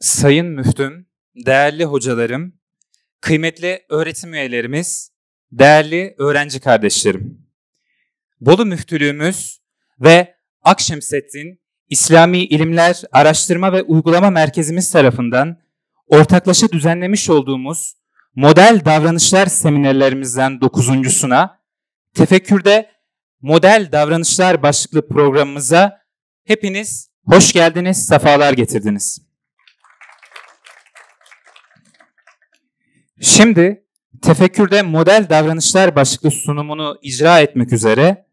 Sayın Müftüm, değerli hocalarım, kıymetli öğretim üyelerimiz, değerli öğrenci kardeşlerim. Bolu Müftülüğümüz ve Akşemsettin İslami İlimler Araştırma ve Uygulama Merkezimiz tarafından ortaklaşa düzenlemiş olduğumuz model davranışlar seminerlerimizden dokuzuncusuna, tefekkürde model davranışlar başlıklı programımıza hepiniz hoş geldiniz, sefalar getirdiniz. Şimdi tefekkürde model davranışlar başlıklı sunumunu icra etmek üzere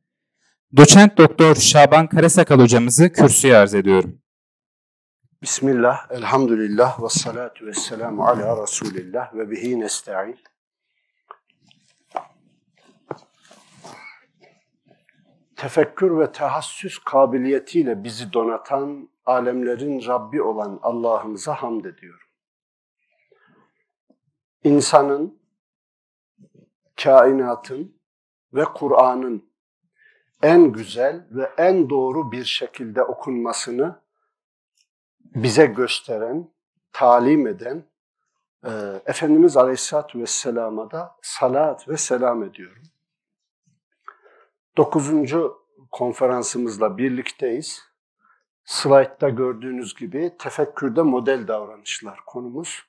doçent doktor Şaban Karasakal hocamızı kürsüye arz ediyorum. Bismillah, elhamdülillah ve salatu ve selamu ala Resulillah ve bihi nesta'in. Tefekkür ve tahassüs kabiliyetiyle bizi donatan, alemlerin Rabbi olan Allah'ımıza hamd ediyorum insanın, kainatın ve Kur'an'ın en güzel ve en doğru bir şekilde okunmasını bize gösteren, talim eden e, Efendimiz Aleyhisselatü Vesselam'a da salat ve selam ediyorum. Dokuzuncu konferansımızla birlikteyiz. Slide'da gördüğünüz gibi tefekkürde model davranışlar konumuz.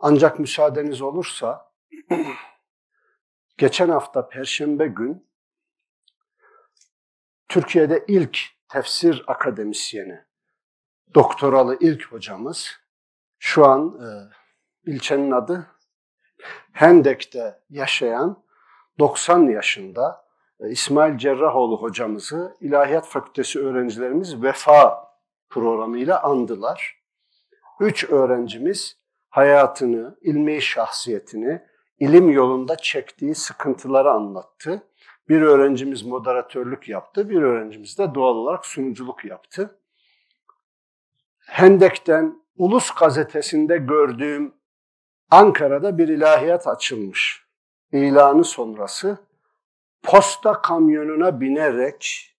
Ancak müsaadeniz olursa geçen hafta perşembe gün Türkiye'de ilk tefsir akademisyeni, doktoralı ilk hocamız şu an e, ilçenin adı Hendek'te yaşayan 90 yaşında e, İsmail Cerrahoğlu hocamızı İlahiyat Fakültesi öğrencilerimiz vefa programıyla andılar. Üç öğrencimiz hayatını, ilmi şahsiyetini, ilim yolunda çektiği sıkıntıları anlattı. Bir öğrencimiz moderatörlük yaptı, bir öğrencimiz de doğal olarak sunuculuk yaptı. Hendek'ten Ulus gazetesinde gördüğüm Ankara'da bir ilahiyat açılmış. İlanı sonrası posta kamyonuna binerek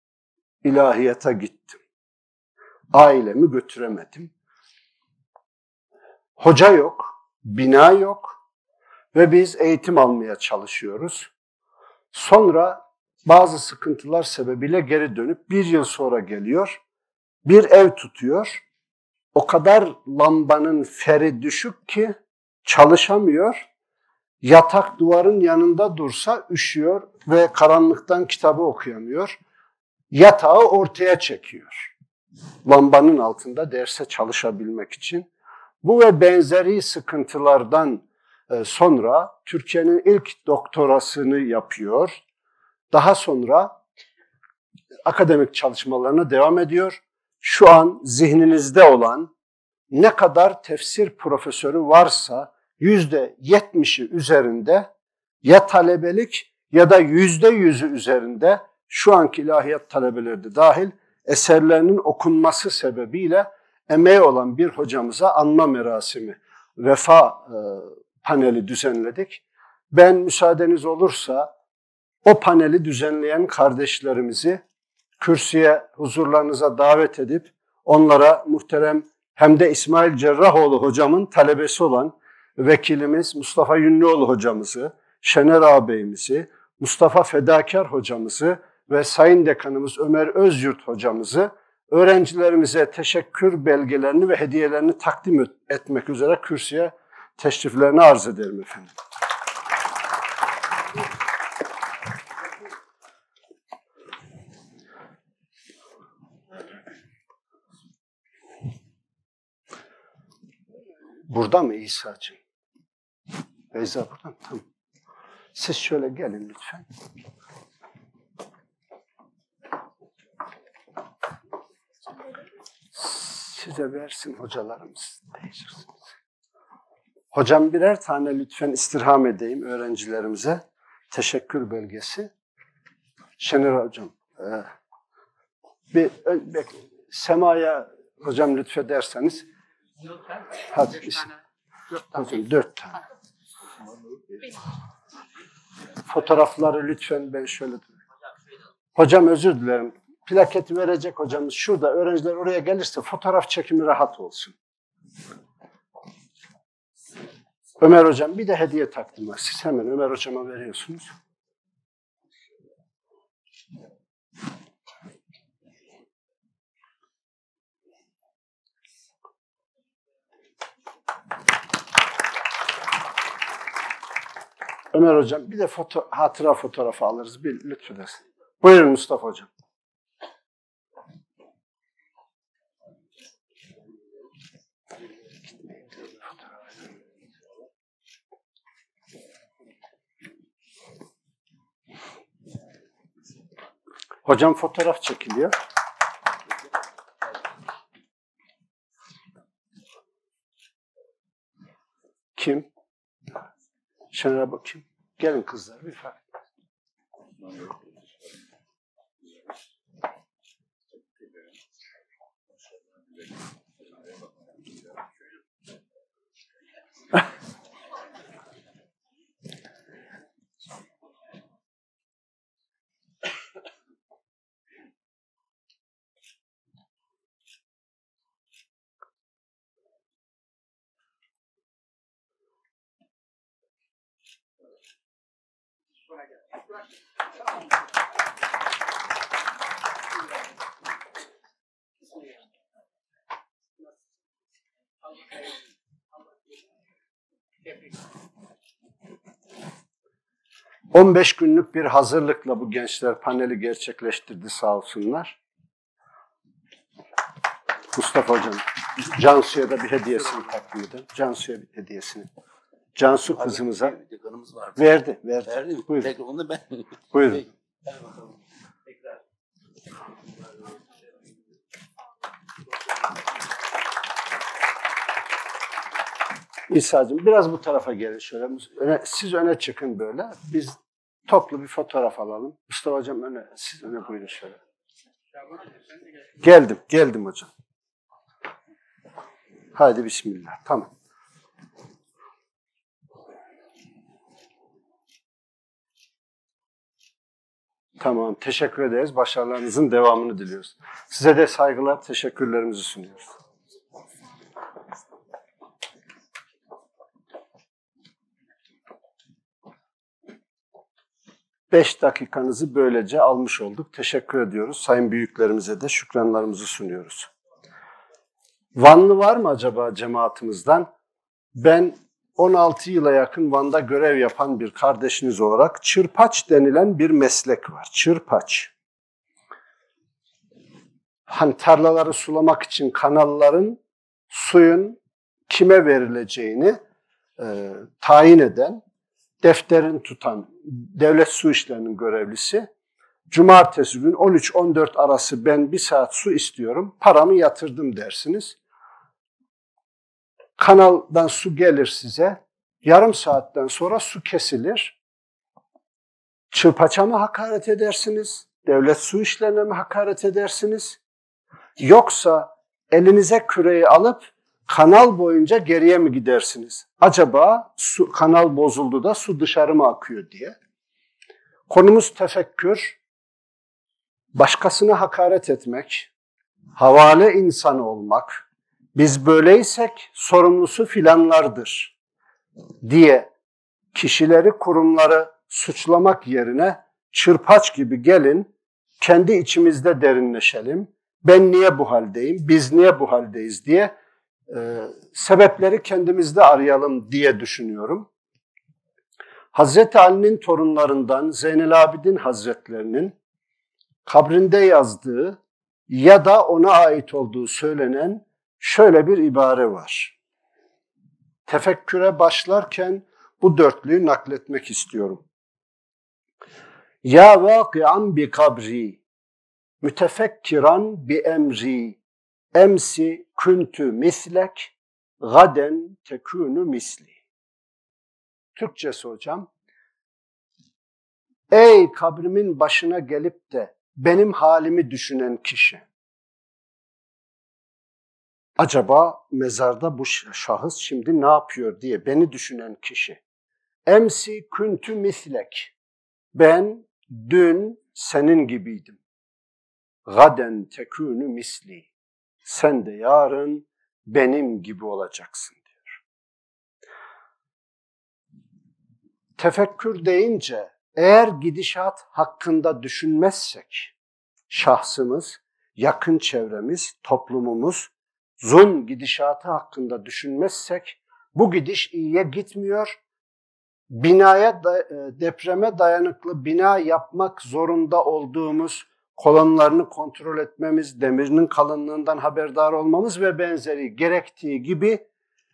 ilahiyata gittim. Ailemi götüremedim. Hoca yok, bina yok ve biz eğitim almaya çalışıyoruz. Sonra bazı sıkıntılar sebebiyle geri dönüp bir yıl sonra geliyor, bir ev tutuyor. O kadar lambanın feri düşük ki çalışamıyor. Yatak duvarın yanında dursa üşüyor ve karanlıktan kitabı okuyamıyor. Yatağı ortaya çekiyor. Lambanın altında derse çalışabilmek için. Bu ve benzeri sıkıntılardan e, sonra Türkiye'nin ilk doktorasını yapıyor. Daha sonra akademik çalışmalarına devam ediyor. Şu an zihninizde olan ne kadar tefsir profesörü varsa yüzde yetmişi üzerinde ya talebelik ya da yüzde yüzü üzerinde şu anki ilahiyat talebeleri de dahil eserlerinin okunması sebebiyle emeği olan bir hocamıza anma merasimi, vefa e, paneli düzenledik. Ben müsaadeniz olursa o paneli düzenleyen kardeşlerimizi kürsüye huzurlarınıza davet edip onlara muhterem hem de İsmail Cerrahoğlu hocamın talebesi olan vekilimiz Mustafa Yünlüoğlu hocamızı, Şener ağabeyimizi, Mustafa Fedakar hocamızı ve Sayın Dekanımız Ömer Özyurt hocamızı öğrencilerimize teşekkür belgelerini ve hediyelerini takdim etmek üzere kürsüye teşriflerini arz ederim efendim. Burada mı İsa'cığım? Beyza burada mı? Tamam. Siz şöyle gelin lütfen. size versin hocalarımız. Değişirsiniz. Hocam birer tane lütfen istirham edeyim öğrencilerimize. Teşekkür belgesi. Şener hocam. E, bir, e, bir semaya hocam lütfederseniz. Hadi. Dört tane. Dört tane. Hocam, dört tane. Fotoğrafları lütfen ben şöyle Hocam özür dilerim plaketi verecek hocamız şurada. Öğrenciler oraya gelirse fotoğraf çekimi rahat olsun. Ömer hocam bir de hediye taktım var. Siz hemen Ömer hocama veriyorsunuz. Ömer hocam bir de foto, hatıra fotoğrafı alırız. Bir lütfen. Buyurun Mustafa hocam. Hocam fotoğraf çekiliyor. Kim? Şenera bakayım. Gelin kızlar bir fark. 15 günlük bir hazırlıkla bu gençler paneli gerçekleştirdi sağ olsunlar. Mustafa Hocam, Cansu'ya da bir hediyesini takdim edin. Cansu'ya bir hediyesini. Cansu kızımıza verdi. Verdi. verdi. Buyurun. Peki onu ben. Buyurun. Peki, bakalım. Tekrar. İsa'cığım biraz bu tarafa gelin şöyle. siz öne çıkın böyle. Biz toplu bir fotoğraf alalım. Mustafa Hocam öne, siz öne buyurun şöyle. Geldim, geldim hocam. Haydi bismillah. Tamam. Tamam, teşekkür ederiz. Başarılarınızın devamını diliyoruz. Size de saygılar, teşekkürlerimizi sunuyoruz. 5 dakikanızı böylece almış olduk. Teşekkür ediyoruz. Sayın büyüklerimize de şükranlarımızı sunuyoruz. Vanlı var mı acaba cemaatimizden? Ben 16 yıla yakın Van'da görev yapan bir kardeşiniz olarak çırpaç denilen bir meslek var. Çırpaç. Hani tarlaları sulamak için kanalların suyun kime verileceğini e, tayin eden, defterin tutan devlet su işlerinin görevlisi. Cumartesi gün 13-14 arası ben bir saat su istiyorum, paramı yatırdım dersiniz. Kanaldan su gelir size, yarım saatten sonra su kesilir. Çırpaçama hakaret edersiniz, devlet su işlerine mi hakaret edersiniz? Yoksa elinize küreyi alıp kanal boyunca geriye mi gidersiniz? Acaba su, kanal bozuldu da su dışarı mı akıyor diye. Konumuz tefekkür, başkasına hakaret etmek, havale insan olmak, biz böyleysek sorumlusu filanlardır diye kişileri, kurumları suçlamak yerine çırpaç gibi gelin, kendi içimizde derinleşelim. Ben niye bu haldeyim, biz niye bu haldeyiz diye e, sebepleri kendimizde arayalım diye düşünüyorum. Hazreti Ali'nin torunlarından Zeynel Abidin Hazretlerinin kabrinde yazdığı ya da ona ait olduğu söylenen şöyle bir ibare var. Tefekküre başlarken bu dörtlüyü nakletmek istiyorum. Ya vaki'an bi kabri, mütefekkiran bi emri, Emsi küntü mislek, gaden tekünü misli. Türkçesi hocam. Ey kabrimin başına gelip de benim halimi düşünen kişi. Acaba mezarda bu şahıs şimdi ne yapıyor diye beni düşünen kişi. Emsi küntü mislek. Ben dün senin gibiydim. Gaden tekünü misli sen de yarın benim gibi olacaksın diyor. Tefekkür deyince eğer gidişat hakkında düşünmezsek şahsımız, yakın çevremiz, toplumumuz zun gidişatı hakkında düşünmezsek bu gidiş iyiye gitmiyor. Binaya da, e, depreme dayanıklı bina yapmak zorunda olduğumuz kolonlarını kontrol etmemiz, demirinin kalınlığından haberdar olmamız ve benzeri gerektiği gibi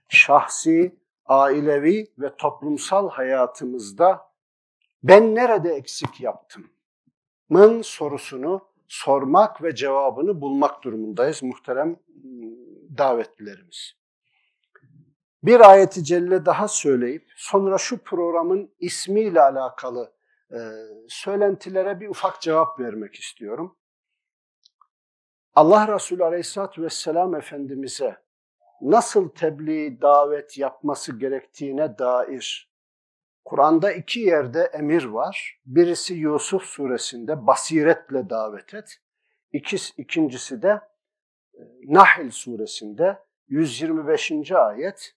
şahsi, ailevi ve toplumsal hayatımızda ben nerede eksik yaptım? Mın sorusunu sormak ve cevabını bulmak durumundayız muhterem ıı, davetlilerimiz. Bir ayeti celle daha söyleyip sonra şu programın ismiyle alakalı söylentilere bir ufak cevap vermek istiyorum. Allah Resulü Aleyhisselatü Vesselam Efendimiz'e nasıl tebliğ, davet yapması gerektiğine dair Kur'an'da iki yerde emir var. Birisi Yusuf suresinde basiretle davet et. İkisi, ikincisi de Nahl suresinde 125. ayet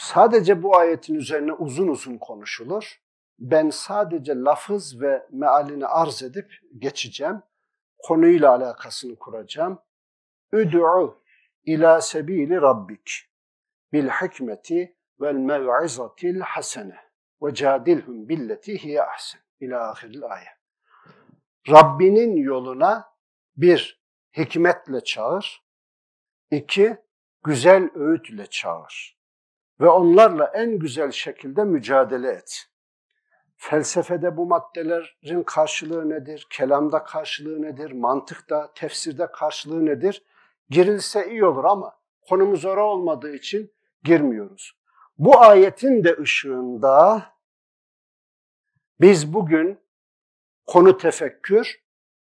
Sadece bu ayetin üzerine uzun uzun konuşulur. Ben sadece lafız ve mealini arz edip geçeceğim. Konuyla alakasını kuracağım. Üd'u ila sebili rabbik bil hikmeti vel mev'izatil hasene ve cadilhum billeti hiye ahsen ila ahiril ayet. Rabbinin yoluna bir, hikmetle çağır. iki güzel öğütle çağır ve onlarla en güzel şekilde mücadele et. Felsefede bu maddelerin karşılığı nedir? Kelamda karşılığı nedir? Mantıkta, tefsirde karşılığı nedir? Girilse iyi olur ama konumuz ora olmadığı için girmiyoruz. Bu ayetin de ışığında biz bugün konu tefekkür,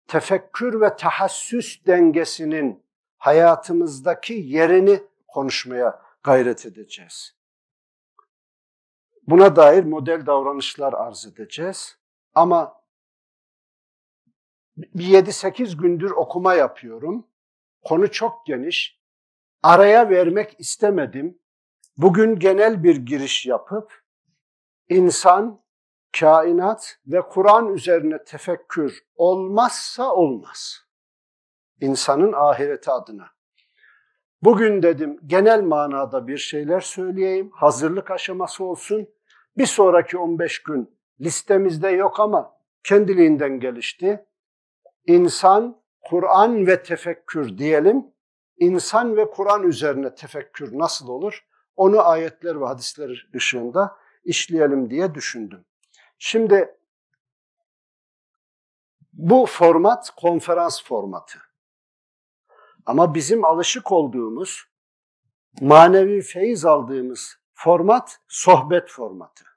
tefekkür ve tahassüs dengesinin hayatımızdaki yerini konuşmaya gayret edeceğiz. Buna dair model davranışlar arz edeceğiz. Ama bir 7-8 gündür okuma yapıyorum. Konu çok geniş. Araya vermek istemedim. Bugün genel bir giriş yapıp insan, kainat ve Kur'an üzerine tefekkür olmazsa olmaz. İnsanın ahireti adına. Bugün dedim genel manada bir şeyler söyleyeyim, hazırlık aşaması olsun. Bir sonraki 15 gün listemizde yok ama kendiliğinden gelişti. İnsan, Kur'an ve tefekkür diyelim. İnsan ve Kur'an üzerine tefekkür nasıl olur? Onu ayetler ve hadisler ışığında işleyelim diye düşündüm. Şimdi bu format konferans formatı. Ama bizim alışık olduğumuz, manevi feyiz aldığımız format sohbet formatı.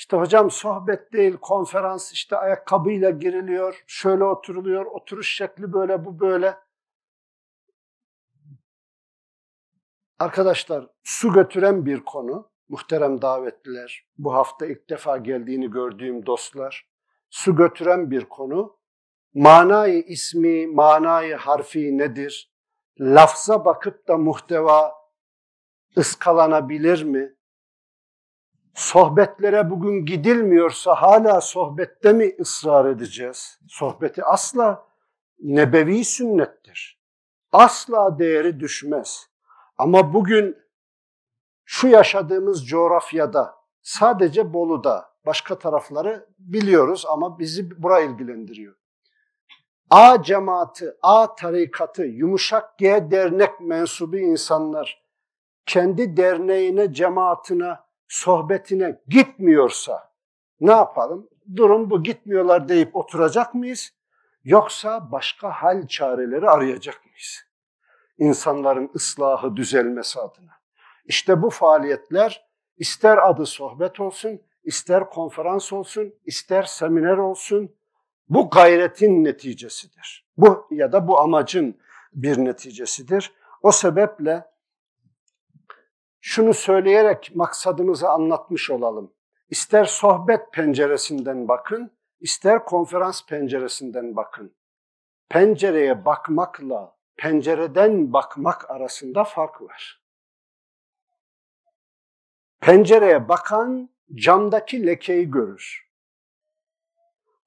İşte hocam sohbet değil, konferans işte ayakkabıyla giriliyor, şöyle oturuluyor, oturuş şekli böyle, bu böyle. Arkadaşlar su götüren bir konu. Muhterem davetliler, bu hafta ilk defa geldiğini gördüğüm dostlar. Su götüren bir konu. Manayı ismi, manayı harfi nedir? Lafza bakıp da muhteva ıskalanabilir mi? sohbetlere bugün gidilmiyorsa hala sohbette mi ısrar edeceğiz? Sohbeti asla nebevi sünnettir. Asla değeri düşmez. Ama bugün şu yaşadığımız coğrafyada sadece Bolu'da başka tarafları biliyoruz ama bizi bura ilgilendiriyor. A cemaati, A tarikatı, yumuşak G dernek mensubu insanlar kendi derneğine, cemaatine sohbetine gitmiyorsa ne yapalım? Durum bu gitmiyorlar deyip oturacak mıyız? Yoksa başka hal çareleri arayacak mıyız? İnsanların ıslahı, düzelmesi adına. İşte bu faaliyetler ister adı sohbet olsun, ister konferans olsun, ister seminer olsun bu gayretin neticesidir. Bu ya da bu amacın bir neticesidir. O sebeple şunu söyleyerek maksadımızı anlatmış olalım. İster sohbet penceresinden bakın, ister konferans penceresinden bakın. Pencereye bakmakla pencereden bakmak arasında fark var. Pencereye bakan camdaki lekeyi görür.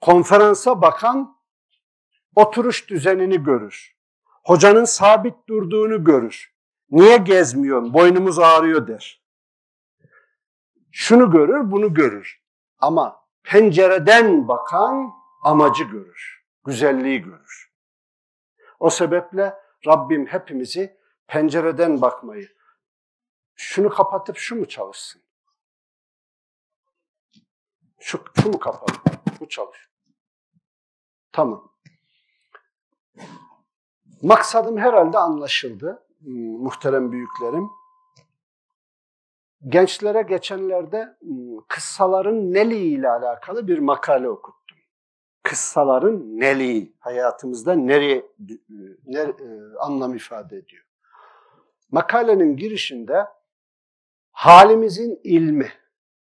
Konferansa bakan oturuş düzenini görür. Hocanın sabit durduğunu görür Niye gezmiyorsun? Boynumuz ağrıyor der. Şunu görür, bunu görür. Ama pencereden bakan amacı görür. Güzelliği görür. O sebeple Rabbim hepimizi pencereden bakmayı, şunu kapatıp şu mu çalışsın? Şu, şu mu kapalı? Bu çalış. Tamam. Maksadım herhalde anlaşıldı. Iı, muhterem büyüklerim. Gençlere geçenlerde ıı, kıssaların neliği ile alakalı bir makale okuttum. Kıssaların neliği hayatımızda nereye ıı, ne, anlam ifade ediyor. Makalenin girişinde halimizin ilmi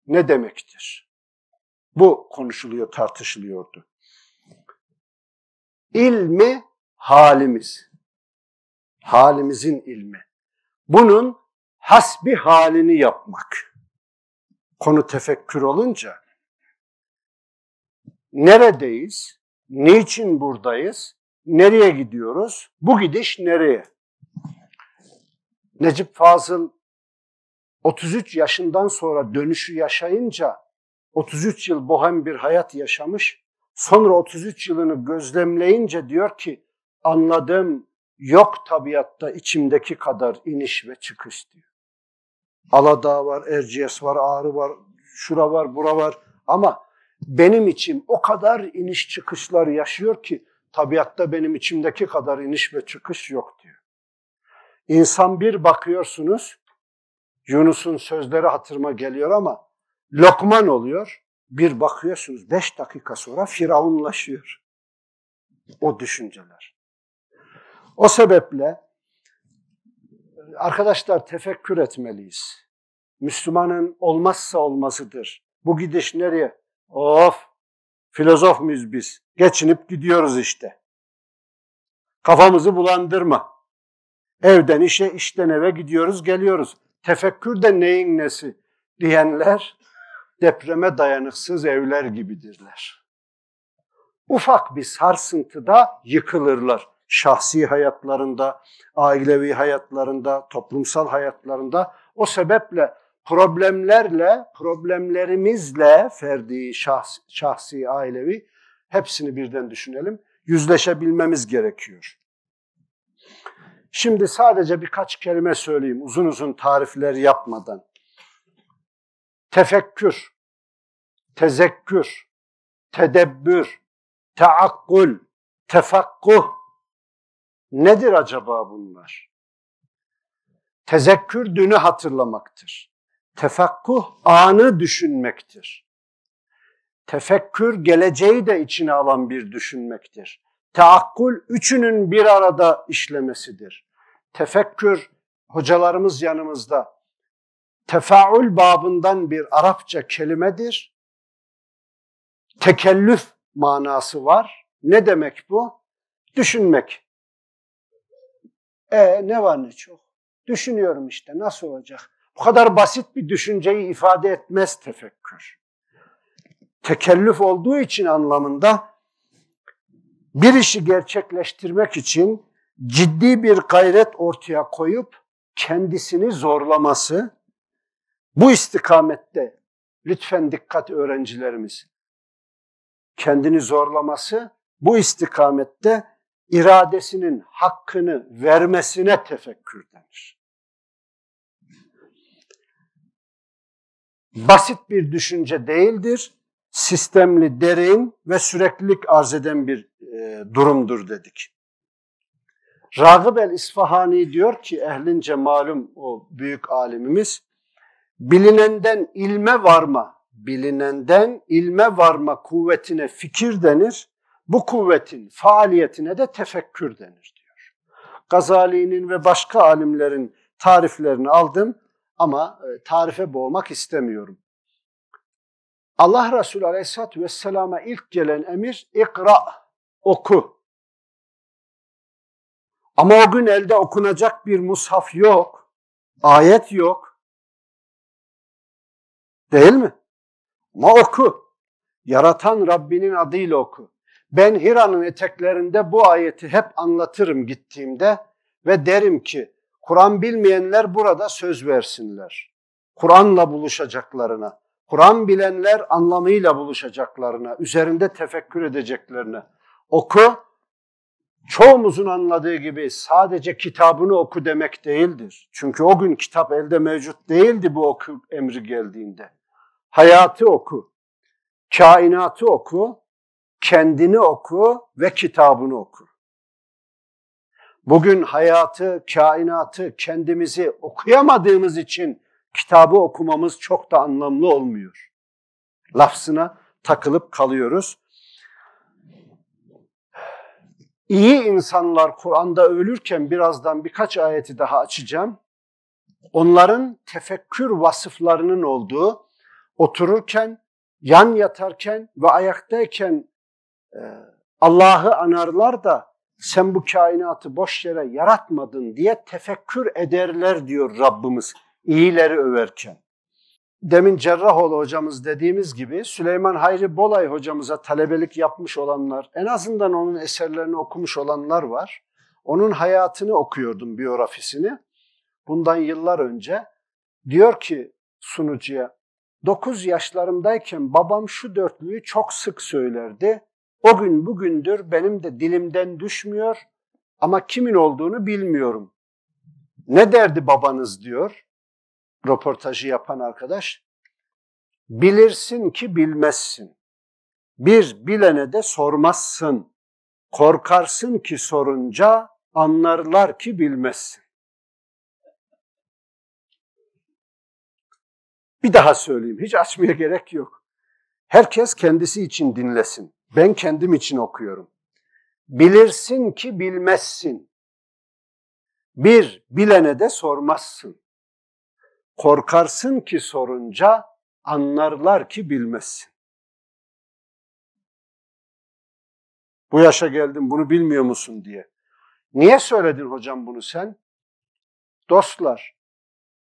ne demektir? Bu konuşuluyor, tartışılıyordu. İlmi halimiz halimizin ilmi. Bunun hasbi halini yapmak. Konu tefekkür olunca neredeyiz? Niçin buradayız? Nereye gidiyoruz? Bu gidiş nereye? Necip Fazıl 33 yaşından sonra dönüşü yaşayınca 33 yıl bohem bir hayat yaşamış. Sonra 33 yılını gözlemleyince diyor ki anladım Yok tabiatta içimdeki kadar iniş ve çıkış diyor. Alada var, Erciyes var, Ağrı var, şura var, bura var. Ama benim içim o kadar iniş çıkışlar yaşıyor ki tabiatta benim içimdeki kadar iniş ve çıkış yok diyor. İnsan bir bakıyorsunuz, Yunus'un sözleri hatırıma geliyor ama Lokman oluyor. Bir bakıyorsunuz beş dakika sonra firavunlaşıyor. O düşünceler. O sebeple arkadaşlar tefekkür etmeliyiz. Müslümanın olmazsa olmazıdır. Bu gidiş nereye? Of! Filozof muyuz biz? Geçinip gidiyoruz işte. Kafamızı bulandırma. Evden işe, işten eve gidiyoruz, geliyoruz. Tefekkür de neyin nesi diyenler depreme dayanıksız evler gibidirler. Ufak bir sarsıntıda yıkılırlar şahsi hayatlarında, ailevi hayatlarında, toplumsal hayatlarında o sebeple problemlerle, problemlerimizle ferdi, şahs, şahsi, ailevi hepsini birden düşünelim. Yüzleşebilmemiz gerekiyor. Şimdi sadece birkaç kelime söyleyeyim uzun uzun tarifler yapmadan. Tefekkür, tezekkür, tedebbür, taakkul, tefakkuh, Nedir acaba bunlar? Tezekkür dünü hatırlamaktır. Tefakkuh anı düşünmektir. Tefekkür geleceği de içine alan bir düşünmektir. Taakkul üçünün bir arada işlemesidir. Tefekkür hocalarımız yanımızda. Tefaül babından bir Arapça kelimedir. Tekellüf manası var. Ne demek bu? Düşünmek, e ne var ne çok? Düşünüyorum işte nasıl olacak? Bu kadar basit bir düşünceyi ifade etmez tefekkür. Tekellüf olduğu için anlamında bir işi gerçekleştirmek için ciddi bir gayret ortaya koyup kendisini zorlaması bu istikamette lütfen dikkat öğrencilerimiz kendini zorlaması bu istikamette iradesinin hakkını vermesine tefekkür denir. Basit bir düşünce değildir, sistemli, derin ve süreklilik arz eden bir e, durumdur dedik. Ragıp el-İsfahani diyor ki ehlince malum o büyük alimimiz, bilinenden ilme varma, bilinenden ilme varma kuvvetine fikir denir. Bu kuvvetin faaliyetine de tefekkür denir diyor. Gazali'nin ve başka alimlerin tariflerini aldım ama e, tarife boğmak istemiyorum. Allah Resulü Aleyhisselatü Vesselam'a ilk gelen emir ikra, oku. Ama o gün elde okunacak bir mushaf yok, ayet yok. Değil mi? Ama oku. Yaratan Rabbinin adıyla oku. Ben Hira'nın eteklerinde bu ayeti hep anlatırım gittiğimde ve derim ki Kur'an bilmeyenler burada söz versinler. Kur'an'la buluşacaklarına, Kur'an bilenler anlamıyla buluşacaklarına, üzerinde tefekkür edeceklerine. Oku, çoğumuzun anladığı gibi sadece kitabını oku demek değildir. Çünkü o gün kitap elde mevcut değildi bu oku emri geldiğinde. Hayatı oku, kainatı oku, kendini oku ve kitabını oku. Bugün hayatı, kainatı, kendimizi okuyamadığımız için kitabı okumamız çok da anlamlı olmuyor. Lafsına takılıp kalıyoruz. İyi insanlar Kur'an'da ölürken birazdan birkaç ayeti daha açacağım. Onların tefekkür vasıflarının olduğu, otururken, yan yatarken ve ayaktayken ee, Allah'ı anarlar da sen bu kainatı boş yere yaratmadın diye tefekkür ederler diyor Rabbimiz iyileri överken. Demin Cerrahoğlu hocamız dediğimiz gibi Süleyman Hayri Bolay hocamıza talebelik yapmış olanlar, en azından onun eserlerini okumuş olanlar var. Onun hayatını okuyordum, biyografisini. Bundan yıllar önce diyor ki sunucuya, 9 yaşlarımdayken babam şu dörtlüyü çok sık söylerdi. O gün bugündür benim de dilimden düşmüyor ama kimin olduğunu bilmiyorum. Ne derdi babanız diyor röportajı yapan arkadaş. Bilirsin ki bilmezsin. Bir bilene de sormazsın. Korkarsın ki sorunca anlarlar ki bilmezsin. Bir daha söyleyeyim, hiç açmaya gerek yok. Herkes kendisi için dinlesin. Ben kendim için okuyorum. Bilirsin ki bilmezsin. Bir, bilene de sormazsın. Korkarsın ki sorunca anlarlar ki bilmezsin. Bu yaşa geldim bunu bilmiyor musun diye. Niye söyledin hocam bunu sen? Dostlar,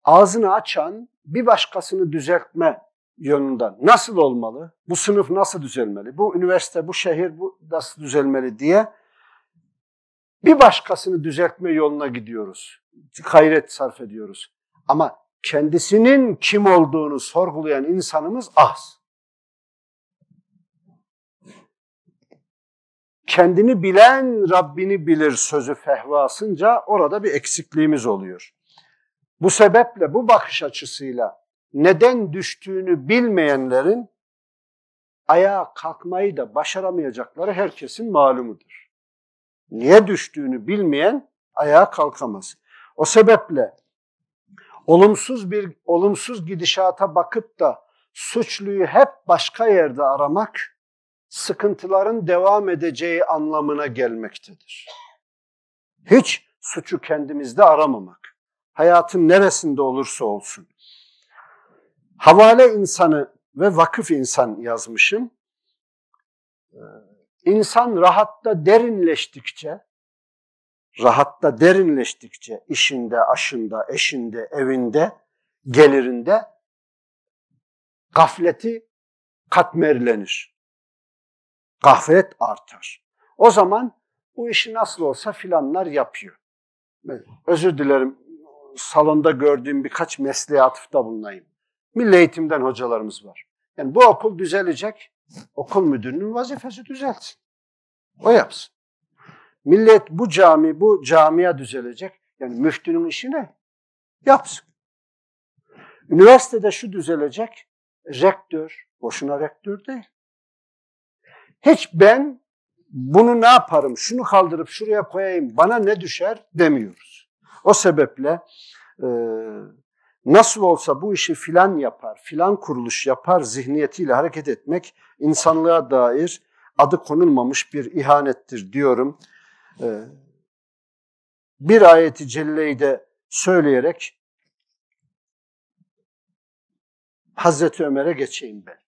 ağzını açan bir başkasını düzeltme yönünden nasıl olmalı, bu sınıf nasıl düzelmeli, bu üniversite, bu şehir bu nasıl düzelmeli diye bir başkasını düzeltme yoluna gidiyoruz. Gayret sarf ediyoruz. Ama kendisinin kim olduğunu sorgulayan insanımız az. Kendini bilen Rabbini bilir sözü fehvasınca orada bir eksikliğimiz oluyor. Bu sebeple, bu bakış açısıyla neden düştüğünü bilmeyenlerin ayağa kalkmayı da başaramayacakları herkesin malumudur. Niye düştüğünü bilmeyen ayağa kalkamaz. O sebeple olumsuz bir olumsuz gidişata bakıp da suçluyu hep başka yerde aramak sıkıntıların devam edeceği anlamına gelmektedir. Hiç suçu kendimizde aramamak. Hayatın neresinde olursa olsun. Havale insanı ve vakıf insan yazmışım. Ee, insan rahatta derinleştikçe, rahatta derinleştikçe işinde, aşında, eşinde, evinde, gelirinde gafleti katmerlenir. Gaflet artar. O zaman bu işi nasıl olsa filanlar yapıyor. Özür dilerim salonda gördüğüm birkaç mesleğe atıfta bulunayım. Milli eğitimden hocalarımız var. Yani bu okul düzelecek. Okul müdürünün vazifesi düzeltsin. O yapsın. Millet bu cami, bu camia düzelecek. Yani müftünün işi ne? Yapsın. Üniversitede şu düzelecek. Rektör, boşuna rektör değil. Hiç ben bunu ne yaparım, şunu kaldırıp şuraya koyayım, bana ne düşer demiyoruz. O sebeple e, nasıl olsa bu işi filan yapar, filan kuruluş yapar zihniyetiyle hareket etmek insanlığa dair adı konulmamış bir ihanettir diyorum. Ee, bir ayeti celleyi de söyleyerek Hazreti Ömer'e geçeyim ben.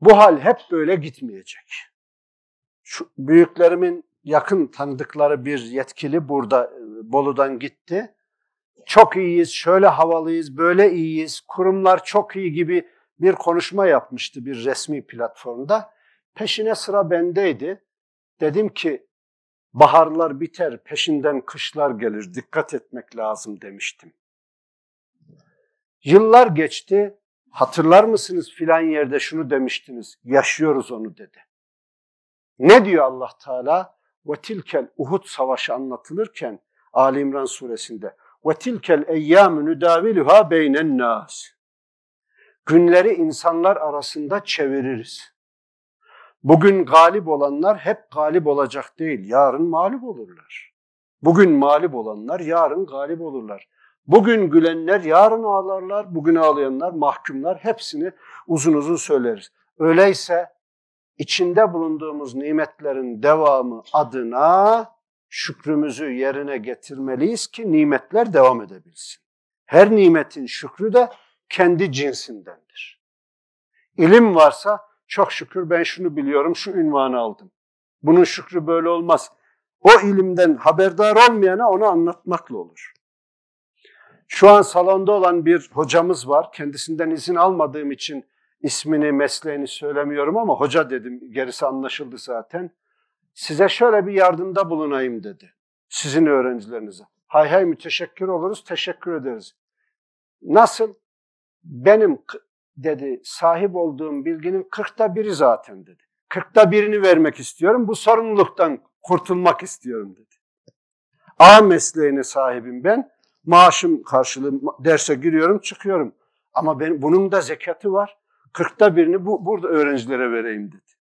Bu hal hep böyle gitmeyecek. Şu büyüklerimin yakın tanıdıkları bir yetkili burada e, Bolu'dan gitti çok iyiyiz, şöyle havalıyız, böyle iyiyiz, kurumlar çok iyi gibi bir konuşma yapmıştı bir resmi platformda. Peşine sıra bendeydi. Dedim ki baharlar biter, peşinden kışlar gelir, dikkat etmek lazım demiştim. Yıllar geçti, hatırlar mısınız filan yerde şunu demiştiniz, yaşıyoruz onu dedi. Ne diyor Allah Teala? Ve tilkel Uhud savaşı anlatılırken Ali İmran suresinde ve tilkel eyyamu nudaviluha beynen nas. Günleri insanlar arasında çeviririz. Bugün galip olanlar hep galip olacak değil, yarın mağlup olurlar. Bugün mağlup olanlar yarın galip olurlar. Bugün gülenler yarın ağlarlar, bugün ağlayanlar, mahkumlar hepsini uzun uzun söyleriz. Öyleyse içinde bulunduğumuz nimetlerin devamı adına şükrümüzü yerine getirmeliyiz ki nimetler devam edebilsin. Her nimetin şükrü de kendi cinsindendir. İlim varsa çok şükür ben şunu biliyorum, şu ünvanı aldım. Bunun şükrü böyle olmaz. O ilimden haberdar olmayana onu anlatmakla olur. Şu an salonda olan bir hocamız var. Kendisinden izin almadığım için ismini, mesleğini söylemiyorum ama hoca dedim. Gerisi anlaşıldı zaten size şöyle bir yardımda bulunayım dedi sizin öğrencilerinize. Hay hay müteşekkir oluruz, teşekkür ederiz. Nasıl? Benim dedi sahip olduğum bilginin kırkta biri zaten dedi. Kırkta birini vermek istiyorum, bu sorumluluktan kurtulmak istiyorum dedi. A mesleğine sahibim ben, maaşım karşılığı derse giriyorum, çıkıyorum. Ama ben, bunun da zekatı var. Kırkta birini bu, burada öğrencilere vereyim dedi.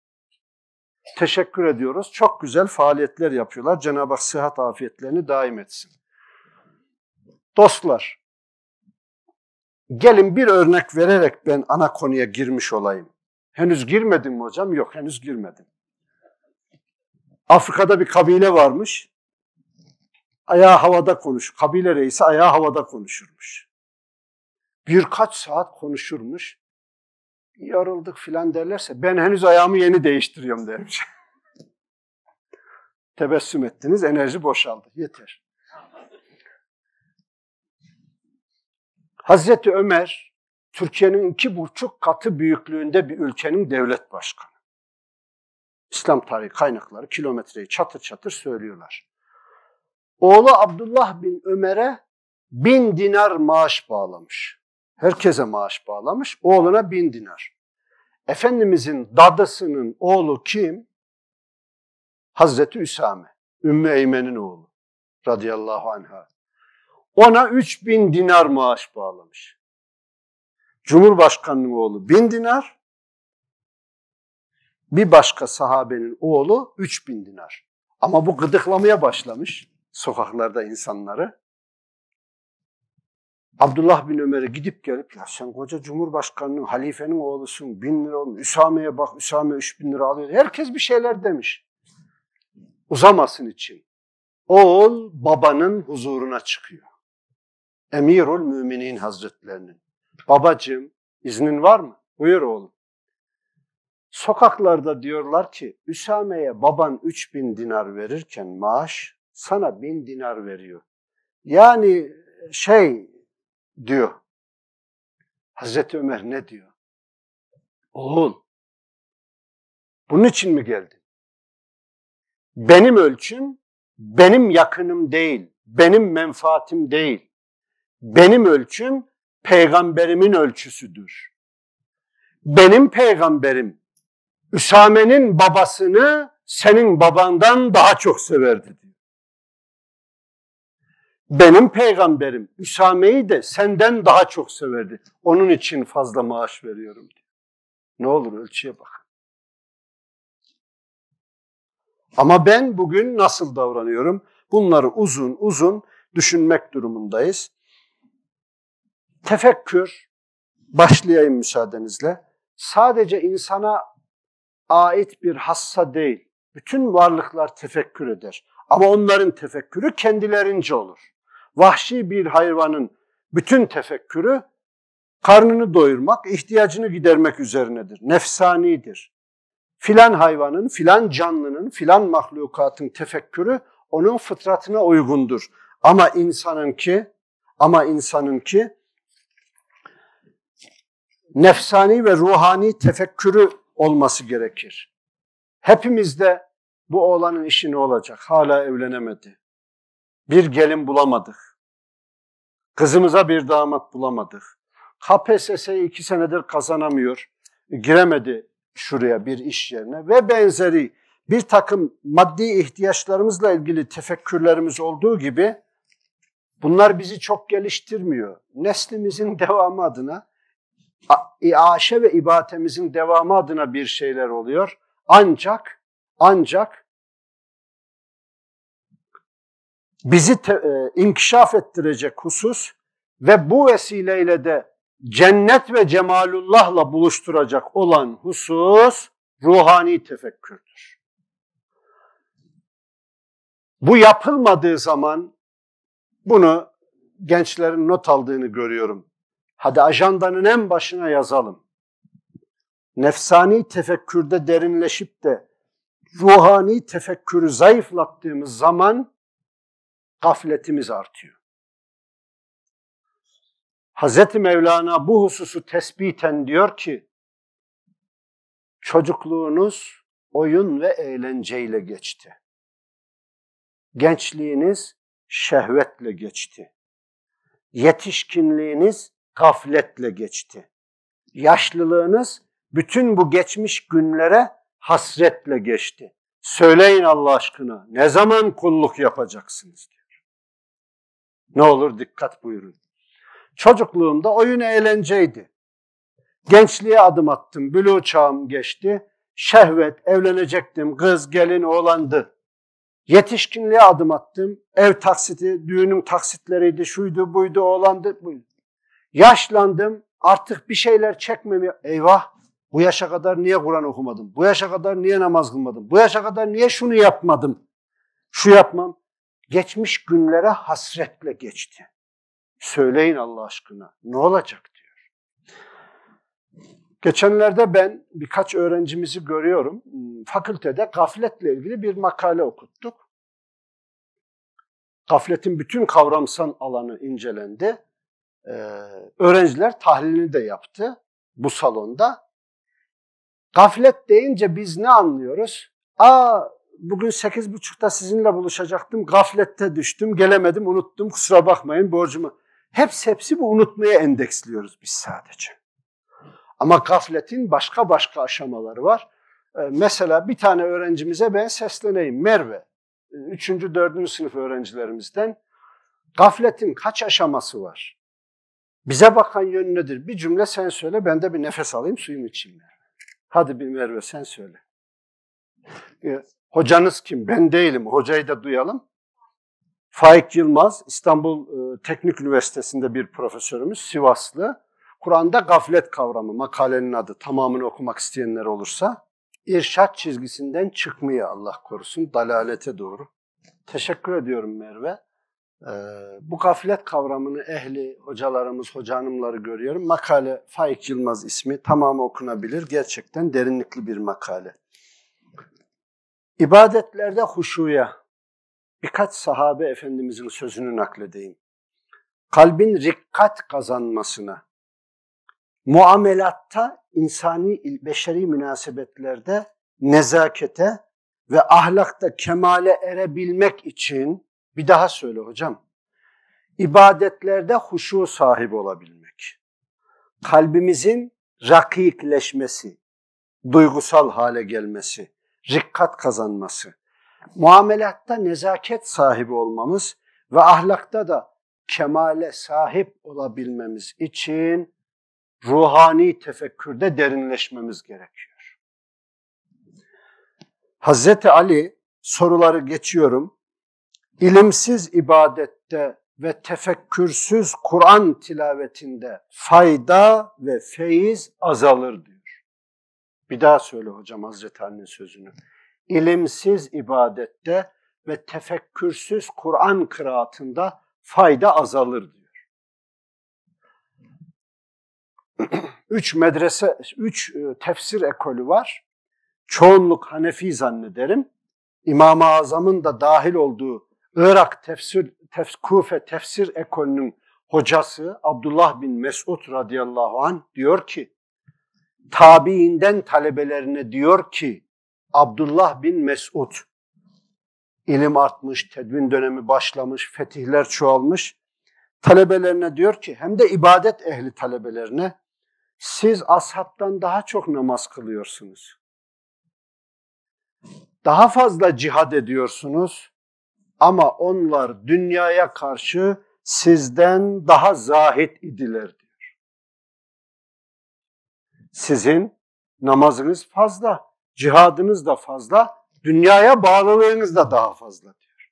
Teşekkür ediyoruz. Çok güzel faaliyetler yapıyorlar. Cenab-ı Hak sıhhat afiyetlerini daim etsin. Dostlar, gelin bir örnek vererek ben ana konuya girmiş olayım. Henüz girmedim mi hocam? Yok henüz girmedim. Afrika'da bir kabile varmış. Ayağı havada konuş. Kabile reisi ayağı havada konuşurmuş. Birkaç saat konuşurmuş yarıldık filan derlerse ben henüz ayağımı yeni değiştiriyorum dermiş. Tebessüm ettiniz, enerji boşaldı. Yeter. Hazreti Ömer, Türkiye'nin iki buçuk katı büyüklüğünde bir ülkenin devlet başkanı. İslam tarihi kaynakları kilometreyi çatır çatır söylüyorlar. Oğlu Abdullah bin Ömer'e bin dinar maaş bağlamış. Herkese maaş bağlamış. Oğluna bin dinar. Efendimizin dadısının oğlu kim? Hazreti Üsame. Ümmü Eymen'in oğlu. Radıyallahu anha. Ona 3000 dinar maaş bağlamış. Cumhurbaşkanının oğlu 1000 dinar. Bir başka sahabenin oğlu 3000 dinar. Ama bu gıdıklamaya başlamış sokaklarda insanları. Abdullah bin Ömer'e gidip gelip ya sen koca cumhurbaşkanının, halifenin oğlusun, bin lira olmuş, Üsame'ye bak, Üsame üç bin lira alıyor. Herkes bir şeyler demiş. Uzamasın için. Oğul babanın huzuruna çıkıyor. Emirül Müminin Hazretlerinin. Babacığım iznin var mı? Buyur oğlum. Sokaklarda diyorlar ki Üsame'ye baban bin dinar verirken maaş sana bin dinar veriyor. Yani şey diyor. Hazreti Ömer ne diyor? Oğul, bunun için mi geldin? Benim ölçüm, benim yakınım değil, benim menfaatim değil. Benim ölçüm, peygamberimin ölçüsüdür. Benim peygamberim, Üsame'nin babasını senin babandan daha çok severdi benim peygamberim Üsame'yi de senden daha çok severdi. Onun için fazla maaş veriyorum Ne olur ölçüye bak. Ama ben bugün nasıl davranıyorum? Bunları uzun uzun düşünmek durumundayız. Tefekkür, başlayayım müsaadenizle. Sadece insana ait bir hassa değil. Bütün varlıklar tefekkür eder. Ama onların tefekkürü kendilerince olur vahşi bir hayvanın bütün tefekkürü karnını doyurmak, ihtiyacını gidermek üzerinedir. Nefsanidir. Filan hayvanın, filan canlının, filan mahlukatın tefekkürü onun fıtratına uygundur. Ama insanın ki, ama insanın ki nefsani ve ruhani tefekkürü olması gerekir. Hepimizde bu oğlanın işi ne olacak? Hala evlenemedi. Bir gelin bulamadık. Kızımıza bir damat bulamadık. KPSS iki senedir kazanamıyor. Giremedi şuraya bir iş yerine ve benzeri bir takım maddi ihtiyaçlarımızla ilgili tefekkürlerimiz olduğu gibi bunlar bizi çok geliştirmiyor. Neslimizin devamı adına, aşe ve ibatemizin devamı adına bir şeyler oluyor. Ancak, ancak bizi te, e, inkişaf ettirecek husus ve bu vesileyle de cennet ve cemalullahla buluşturacak olan husus ruhani tefekkürdür. Bu yapılmadığı zaman bunu gençlerin not aldığını görüyorum. Hadi ajandanın en başına yazalım. Nefsani tefekkürde derinleşip de ruhani tefekkürü zayıflattığımız zaman gafletimiz artıyor. Hazreti Mevlana bu hususu tespiten diyor ki, çocukluğunuz oyun ve eğlenceyle geçti. Gençliğiniz şehvetle geçti. Yetişkinliğiniz gafletle geçti. Yaşlılığınız bütün bu geçmiş günlere hasretle geçti. Söyleyin Allah aşkına ne zaman kulluk yapacaksınız diye. Ne olur dikkat buyurun. Çocukluğumda oyun eğlenceydi. Gençliğe adım attım, bülü çağım geçti. Şehvet, evlenecektim, kız, gelin, oğlandı. Yetişkinliğe adım attım. Ev taksiti, düğünün taksitleriydi, şuydu, buydu, oğlandı, buydu. Yaşlandım, artık bir şeyler çekmemi, eyvah bu yaşa kadar niye Kur'an okumadım? Bu yaşa kadar niye namaz kılmadım? Bu yaşa kadar niye şunu yapmadım? Şu yapmam geçmiş günlere hasretle geçti. Söyleyin Allah aşkına ne olacak diyor. Geçenlerde ben birkaç öğrencimizi görüyorum. Fakültede gafletle ilgili bir makale okuttuk. Gafletin bütün kavramsal alanı incelendi. Ee, öğrenciler tahlilini de yaptı bu salonda. Gaflet deyince biz ne anlıyoruz? Aa bugün 8.30'da sizinle buluşacaktım. Gaflette düştüm, gelemedim, unuttum. Kusura bakmayın borcumu. Hepsi hepsi bu unutmaya endeksliyoruz biz sadece. Ama gafletin başka başka aşamaları var. Ee, mesela bir tane öğrencimize ben sesleneyim. Merve, 3. E, 4. sınıf öğrencilerimizden. Gafletin kaç aşaması var? Bize bakan yön nedir? Bir cümle sen söyle, ben de bir nefes alayım, suyumu içeyim. Hadi bir Merve sen söyle. Hocanız kim? Ben değilim. Hocayı da duyalım. Faik Yılmaz, İstanbul e, Teknik Üniversitesi'nde bir profesörümüz, Sivaslı. Kur'an'da gaflet kavramı, makalenin adı, tamamını okumak isteyenler olursa, irşat çizgisinden çıkmıyor Allah korusun, dalalete doğru. Teşekkür ediyorum Merve. Ee, bu gaflet kavramını ehli hocalarımız, hocanımları görüyorum. Makale Faik Yılmaz ismi, tamamı okunabilir. Gerçekten derinlikli bir makale. İbadetlerde huşuya birkaç sahabe efendimizin sözünü nakledeyim. Kalbin rikkat kazanmasına, muamelatta insani beşeri münasebetlerde nezakete ve ahlakta kemale erebilmek için bir daha söyle hocam. İbadetlerde huşu sahibi olabilmek. Kalbimizin rakikleşmesi, duygusal hale gelmesi, rikkat kazanması, muamelatta nezaket sahibi olmamız ve ahlakta da kemale sahip olabilmemiz için ruhani tefekkürde derinleşmemiz gerekiyor. Hazreti Ali soruları geçiyorum. İlimsiz ibadette ve tefekkürsüz Kur'an tilavetinde fayda ve feyiz azalır diyor. Bir daha söyle hocam Hazreti Ali'nin sözünü. İlimsiz ibadette ve tefekkürsüz Kur'an kıraatında fayda azalır diyor. Üç medrese, üç e, tefsir ekolü var. Çoğunluk Hanefi zannederim. İmam-ı Azam'ın da dahil olduğu Irak tefsir, tefs, Kufe tefsir ekolünün hocası Abdullah bin Mesud radıyallahu an diyor ki tabiinden talebelerine diyor ki Abdullah bin Mesud ilim artmış, tedvin dönemi başlamış, fetihler çoğalmış. Talebelerine diyor ki hem de ibadet ehli talebelerine siz ashabtan daha çok namaz kılıyorsunuz. Daha fazla cihad ediyorsunuz ama onlar dünyaya karşı sizden daha zahit idiler sizin namazınız fazla, cihadınız da fazla, dünyaya bağlılığınız da daha fazla diyor.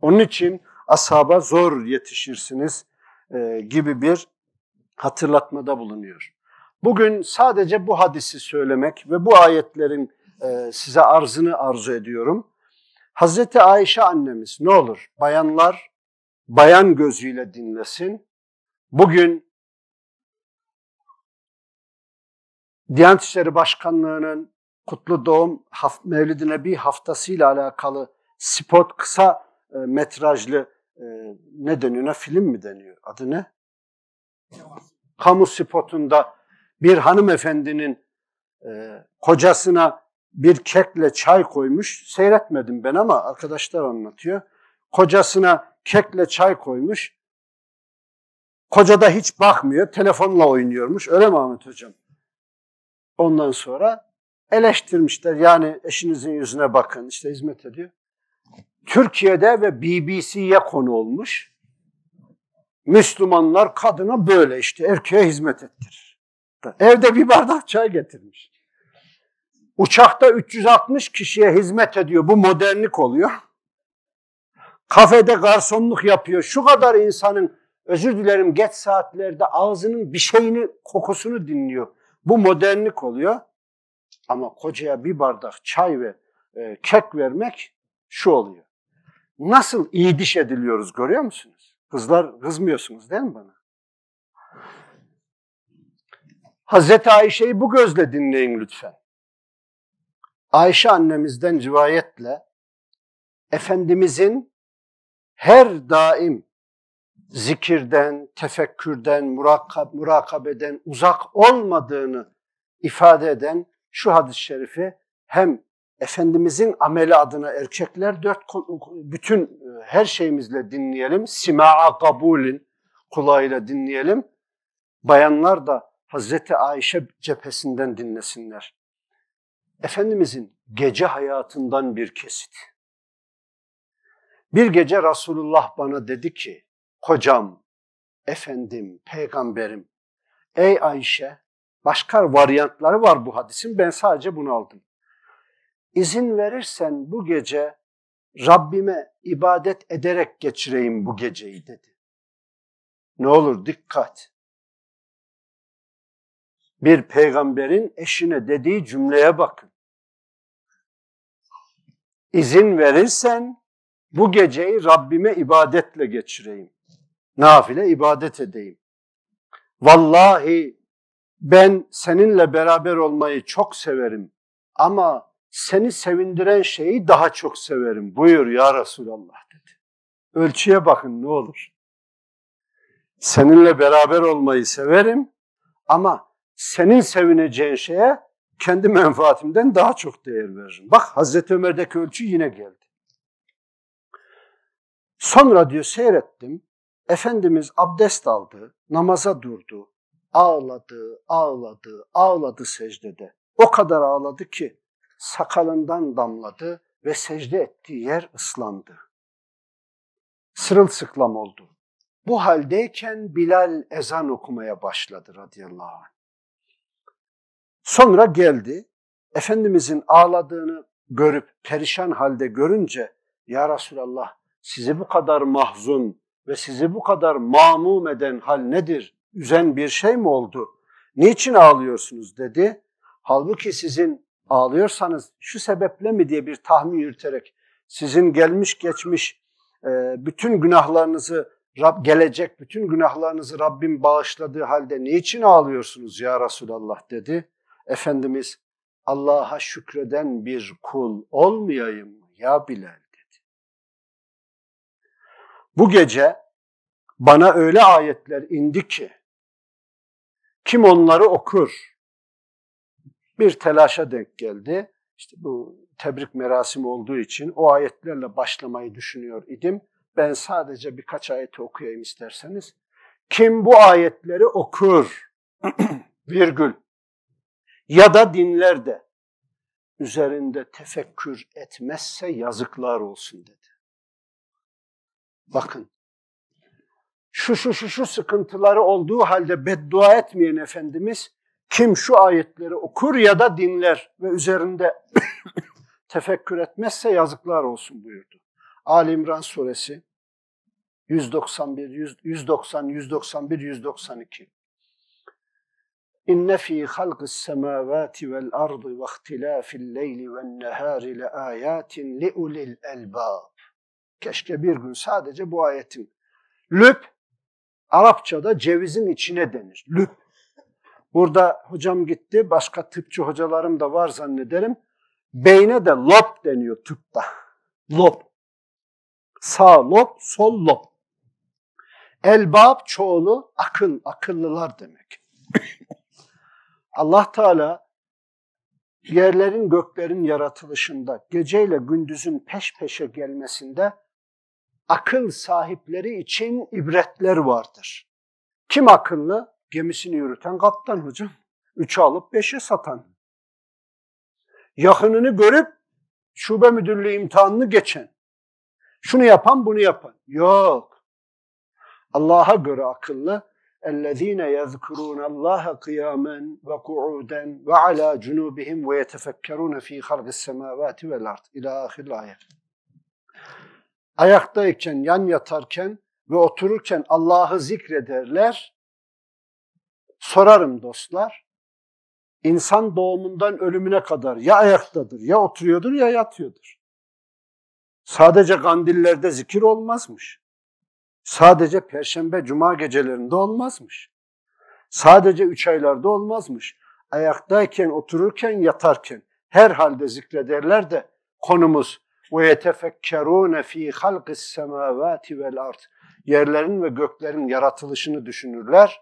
Onun için asaba zor yetişirsiniz e, gibi bir hatırlatmada bulunuyor. Bugün sadece bu hadisi söylemek ve bu ayetlerin e, size arzını arzu ediyorum. Hazreti Ayşe annemiz ne olur bayanlar bayan gözüyle dinlesin. Bugün Diyanet İşleri Başkanlığı'nın Kutlu Doğum Haft Mevlid-i Nebi haftasıyla alakalı spot kısa e, metrajlı e, ne deniyor? Ne film mi deniyor? Adı ne? Kamu spotunda bir hanımefendinin e, kocasına bir kekle çay koymuş. Seyretmedim ben ama arkadaşlar anlatıyor. Kocasına kekle çay koymuş. Koca da hiç bakmıyor, telefonla oynuyormuş. Öyle mi Ahmet Hocam? Ondan sonra eleştirmişler. Yani eşinizin yüzüne bakın işte hizmet ediyor. Türkiye'de ve BBC'ye konu olmuş. Müslümanlar kadına böyle işte erkeğe hizmet ettirir. Evde bir bardak çay getirmiş. Uçakta 360 kişiye hizmet ediyor. Bu modernlik oluyor. Kafede garsonluk yapıyor. Şu kadar insanın özür dilerim geç saatlerde ağzının bir şeyini kokusunu dinliyor. Bu modernlik oluyor. Ama kocaya bir bardak çay ve e, kek vermek şu oluyor. Nasıl iyi diş ediliyoruz görüyor musunuz? Kızlar kızmıyorsunuz değil mi bana? Hazreti Ayşe'yi bu gözle dinleyin lütfen. Ayşe annemizden rivayetle Efendimizin her daim zikirden, tefekkürden, murakab, murakabeden uzak olmadığını ifade eden şu hadis-i şerifi hem Efendimizin ameli adına erkekler dört bütün e, her şeyimizle dinleyelim. Sima'a kabulin kulağıyla dinleyelim. Bayanlar da Hazreti Ayşe cephesinden dinlesinler. Efendimizin gece hayatından bir kesit. Bir gece Resulullah bana dedi ki, hocam, efendim, peygamberim. Ey Ayşe, başka varyantları var bu hadisin. Ben sadece bunu aldım. İzin verirsen bu gece Rabbime ibadet ederek geçireyim bu geceyi dedi. Ne olur dikkat. Bir peygamberin eşine dediği cümleye bakın. İzin verirsen bu geceyi Rabbime ibadetle geçireyim nafile ibadet edeyim. Vallahi ben seninle beraber olmayı çok severim ama seni sevindiren şeyi daha çok severim. Buyur ya Resulallah dedi. Ölçüye bakın ne olur. Seninle beraber olmayı severim ama senin sevineceğin şeye kendi menfaatimden daha çok değer veririm. Bak Hazreti Ömer'deki ölçü yine geldi. Sonra diyor seyrettim. Efendimiz abdest aldı, namaza durdu, ağladı, ağladı, ağladı secdede. O kadar ağladı ki sakalından damladı ve secde ettiği yer ıslandı. Sırılsıklam oldu. Bu haldeyken Bilal ezan okumaya başladı radıyallahu anh. Sonra geldi, Efendimizin ağladığını görüp perişan halde görünce ya Resulallah sizi bu kadar mahzun, ve sizi bu kadar mamum eden hal nedir? Üzen bir şey mi oldu? Niçin ağlıyorsunuz dedi. Halbuki sizin ağlıyorsanız şu sebeple mi diye bir tahmin yürüterek sizin gelmiş geçmiş e, bütün günahlarınızı Rab gelecek bütün günahlarınızı Rabbim bağışladığı halde niçin ağlıyorsunuz ya Resulallah dedi. Efendimiz Allah'a şükreden bir kul olmayayım ya Bilal. Bu gece bana öyle ayetler indi ki kim onları okur? Bir telaşa denk geldi. İşte bu tebrik merasimi olduğu için o ayetlerle başlamayı düşünüyor idim. Ben sadece birkaç ayeti okuyayım isterseniz. Kim bu ayetleri okur, virgül, ya da dinler de üzerinde tefekkür etmezse yazıklar olsun dedi bakın. Şu şu şu şu sıkıntıları olduğu halde beddua etmeyen Efendimiz kim şu ayetleri okur ya da dinler ve üzerinde tefekkür etmezse yazıklar olsun buyurdu. Ali İmran suresi 191, 190, 191, 192. İnne fi halqis semavati vel ardı ve ihtilafil leyli ven nehari le ayatin li ulil elbab. Keşke bir gün sadece bu ayetim. Lüp, Arapçada cevizin içine denir. Lüp. Burada hocam gitti, başka tıpçı hocalarım da var zannederim. Beyne de lob deniyor tıpta. Lob Sağ lob sol lob. Elbab çoğulu akıl, akıllılar demek. Allah Teala yerlerin göklerin yaratılışında, geceyle gündüzün peş peşe gelmesinde akıl sahipleri için ibretler vardır. Kim akıllı? Gemisini yürüten kaptan hocam. Üçe alıp beşe satan. Yakınını görüp şube müdürlüğü imtihanını geçen. Şunu yapan bunu yapan. Yok. Allah'a göre akıllı اَلَّذ۪ينَ يَذْكُرُونَ اللّٰهَ قِيَامًا وَقُعُودًا وَعَلَى جُنُوبِهِمْ وَيَتَفَكَّرُونَ ف۪ي خَلْقِ السَّمَاوَاتِ وَالْاَرْضِ İlâ ahir ayet ayaktayken, yan yatarken ve otururken Allah'ı zikrederler. Sorarım dostlar, İnsan doğumundan ölümüne kadar ya ayaktadır, ya oturuyordur, ya yatıyordur. Sadece kandillerde zikir olmazmış. Sadece perşembe, cuma gecelerinde olmazmış. Sadece üç aylarda olmazmış. Ayaktayken, otururken, yatarken her halde zikrederler de konumuz وَيَتَفَكَّرُونَ ف۪ي خَلْقِ السَّمَاوَاتِ وَالْاَرْضِ Yerlerin ve göklerin yaratılışını düşünürler.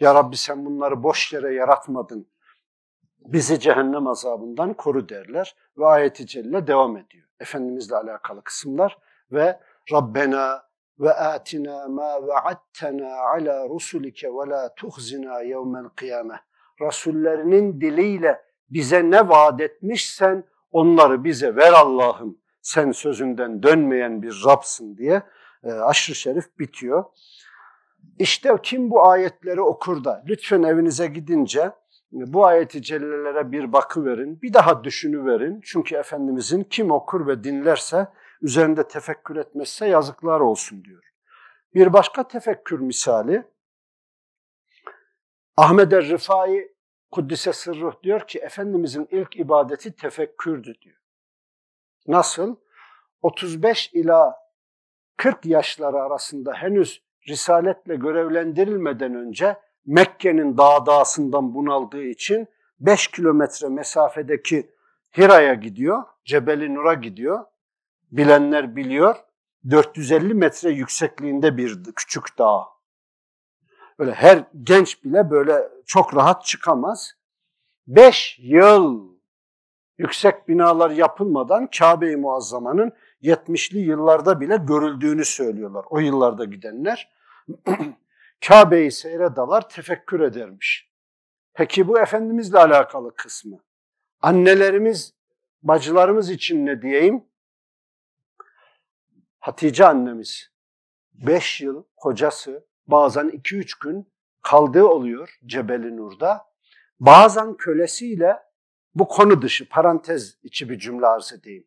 Ya Rabbi sen bunları boş yere yaratmadın. Bizi cehennem azabından koru derler. Ve ayeti celle devam ediyor. Efendimizle alakalı kısımlar ve Rabbena ve atina ma vaattena ala rusulike ve la tuhzina yevmel kıyame. Rasullerinin diliyle bize ne vaat etmişsen onları bize ver Allah'ım sen sözünden dönmeyen bir Rabsın diye e, aşırı şerif bitiyor. İşte kim bu ayetleri okur da lütfen evinize gidince e, bu ayeti cellelere bir bakı verin, bir daha düşünü verin Çünkü Efendimizin kim okur ve dinlerse, üzerinde tefekkür etmezse yazıklar olsun diyor. Bir başka tefekkür misali, Ahmed er-Rifai Kuddise Sırruh diyor ki, Efendimizin ilk ibadeti tefekkürdü diyor. Nasıl? 35 ila 40 yaşları arasında henüz risaletle görevlendirilmeden önce Mekke'nin dağdağsından bunaldığı için 5 kilometre mesafedeki Hira'ya gidiyor, Cebeli Nur'a gidiyor. Bilenler biliyor, 450 metre yüksekliğinde bir küçük dağ. Böyle her genç bile böyle çok rahat çıkamaz. 5 yıl yüksek binalar yapılmadan Kabe-i Muazzama'nın 70'li yıllarda bile görüldüğünü söylüyorlar. O yıllarda gidenler. Kabe'yi seyre dalar tefekkür edermiş. Peki bu Efendimizle alakalı kısmı. Annelerimiz, bacılarımız için ne diyeyim? Hatice annemiz 5 yıl kocası bazen 2-3 gün kaldığı oluyor Cebeli Nur'da. Bazen kölesiyle bu konu dışı, parantez içi bir cümle arz edeyim.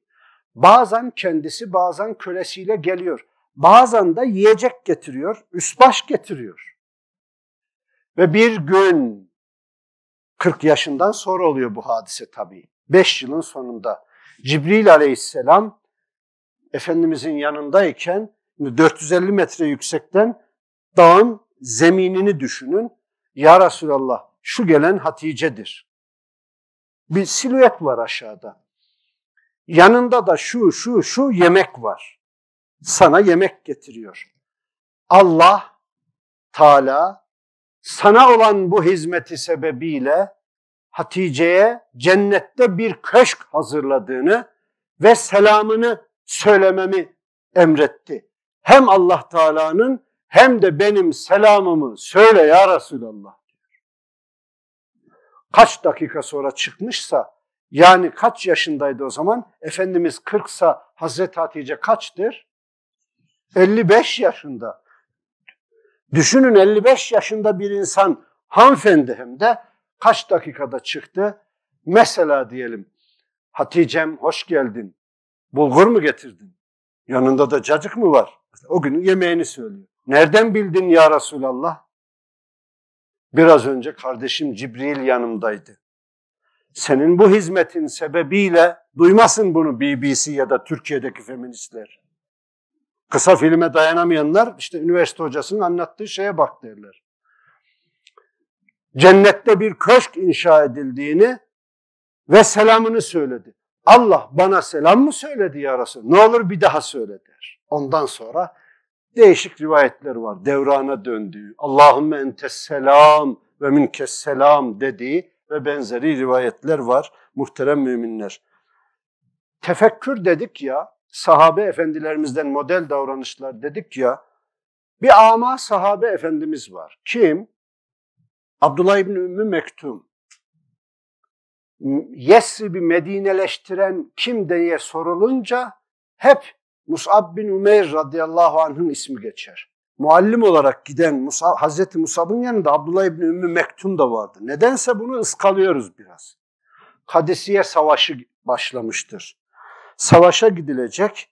Bazen kendisi, bazen kölesiyle geliyor. Bazen de yiyecek getiriyor, üst baş getiriyor. Ve bir gün, 40 yaşından sonra oluyor bu hadise tabii. 5 yılın sonunda Cibril aleyhisselam Efendimizin yanındayken 450 metre yüksekten dağın zeminini düşünün. Ya Resulallah şu gelen Hatice'dir bir silüet var aşağıda. Yanında da şu şu şu yemek var. Sana yemek getiriyor. Allah Teala sana olan bu hizmeti sebebiyle Hatice'ye cennette bir köşk hazırladığını ve selamını söylememi emretti. Hem Allah Teala'nın hem de benim selamımı söyle ya Resulallah kaç dakika sonra çıkmışsa yani kaç yaşındaydı o zaman? Efendimiz 40 sa Hazreti Hatice kaçtır? 55 yaşında. Düşünün 55 yaşında bir insan hanımefendi hem de kaç dakikada çıktı? Mesela diyelim Hatice'm hoş geldin. Bulgur mu getirdin? Yanında da cacık mı var? O gün yemeğini söylüyor. Nereden bildin ya Resulallah? Biraz önce kardeşim Cibril yanımdaydı. Senin bu hizmetin sebebiyle duymasın bunu BBC ya da Türkiye'deki feministler. Kısa filme dayanamayanlar işte üniversite hocasının anlattığı şeye bak derler. Cennette bir köşk inşa edildiğini ve selamını söyledi. Allah bana selam mı söyledi ya Resul? Ne olur bir daha söyle der. Ondan sonra Değişik rivayetler var. Devrana döndüğü, Allahümme entes selam ve minkes selam dediği ve benzeri rivayetler var muhterem müminler. Tefekkür dedik ya, sahabe efendilerimizden model davranışlar dedik ya, bir ama sahabe efendimiz var. Kim? Abdullah İbni Ümmü Mektum. Yesrib'i Medineleştiren kim diye sorulunca hep Mus'ab bin Umeyr radıyallahu anh'ın ismi geçer. Muallim olarak giden Musab, Hazreti Musab'ın yanında Abdullah İbni Ümmü Mektum da vardı. Nedense bunu ıskalıyoruz biraz. Kadesiye Savaşı başlamıştır. Savaşa gidilecek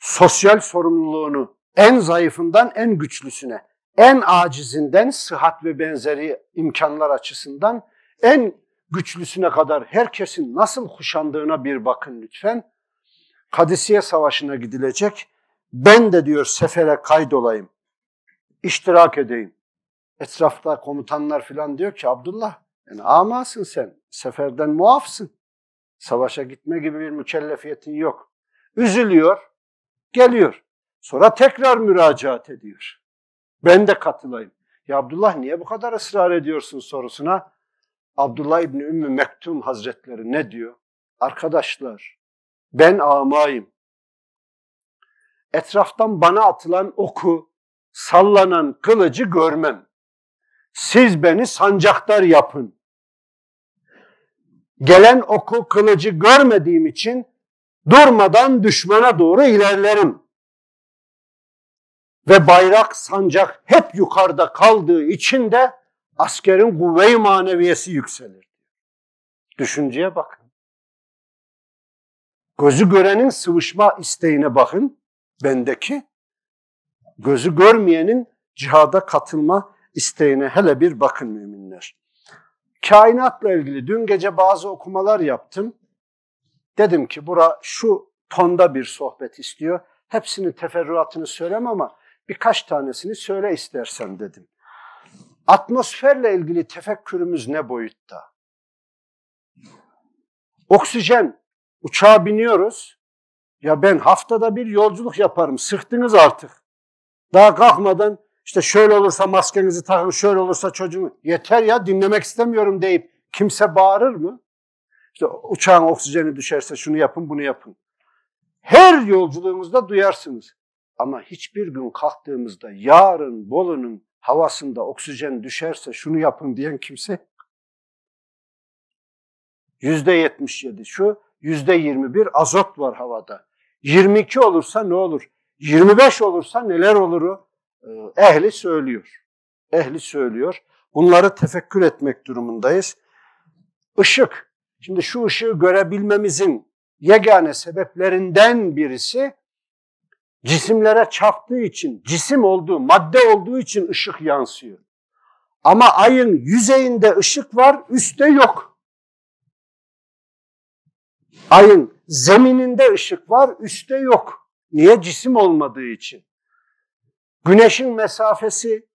sosyal sorumluluğunu en zayıfından en güçlüsüne, en acizinden sıhhat ve benzeri imkanlar açısından en güçlüsüne kadar herkesin nasıl kuşandığına bir bakın lütfen. Kadisiye Savaşı'na gidilecek. Ben de diyor sefere kaydolayım. İştirak edeyim. Etrafta komutanlar filan diyor ki Abdullah yani amasın sen. Seferden muafsın. Savaşa gitme gibi bir mükellefiyetin yok. Üzülüyor. Geliyor. Sonra tekrar müracaat ediyor. Ben de katılayım. Ya Abdullah niye bu kadar ısrar ediyorsun sorusuna Abdullah İbni Ümmü Mektum Hazretleri ne diyor? Arkadaşlar ben amayım. Etraftan bana atılan oku, sallanan kılıcı görmem. Siz beni sancaktar yapın. Gelen oku kılıcı görmediğim için durmadan düşmana doğru ilerlerim. Ve bayrak sancak hep yukarıda kaldığı için de askerin kuvve-i maneviyesi yükselir. Düşünceye bak. Gözü görenin sıvışma isteğine bakın bendeki. Gözü görmeyenin cihada katılma isteğine hele bir bakın müminler. Kainatla ilgili dün gece bazı okumalar yaptım. Dedim ki bura şu tonda bir sohbet istiyor. Hepsinin teferruatını söylem ama birkaç tanesini söyle istersen dedim. Atmosferle ilgili tefekkürümüz ne boyutta? Oksijen Uçağa biniyoruz. Ya ben haftada bir yolculuk yaparım. Sıktınız artık. Daha kalkmadan işte şöyle olursa maskenizi takın, şöyle olursa çocuğumu. Yeter ya dinlemek istemiyorum deyip kimse bağırır mı? İşte uçağın oksijeni düşerse şunu yapın, bunu yapın. Her yolculuğumuzda duyarsınız. Ama hiçbir gün kalktığımızda yarın Bolu'nun havasında oksijen düşerse şunu yapın diyen kimse yüzde yetmiş yedi şu yüzde 21 azot var havada. 22 olursa ne olur? 25 olursa neler olur? Ee, ehli söylüyor. Ehli söylüyor. Bunları tefekkür etmek durumundayız. Işık. Şimdi şu ışığı görebilmemizin yegane sebeplerinden birisi cisimlere çarptığı için, cisim olduğu, madde olduğu için ışık yansıyor. Ama ayın yüzeyinde ışık var, üstte yok. Ayın zemininde ışık var, üstte yok. Niye? Cisim olmadığı için. Güneşin mesafesi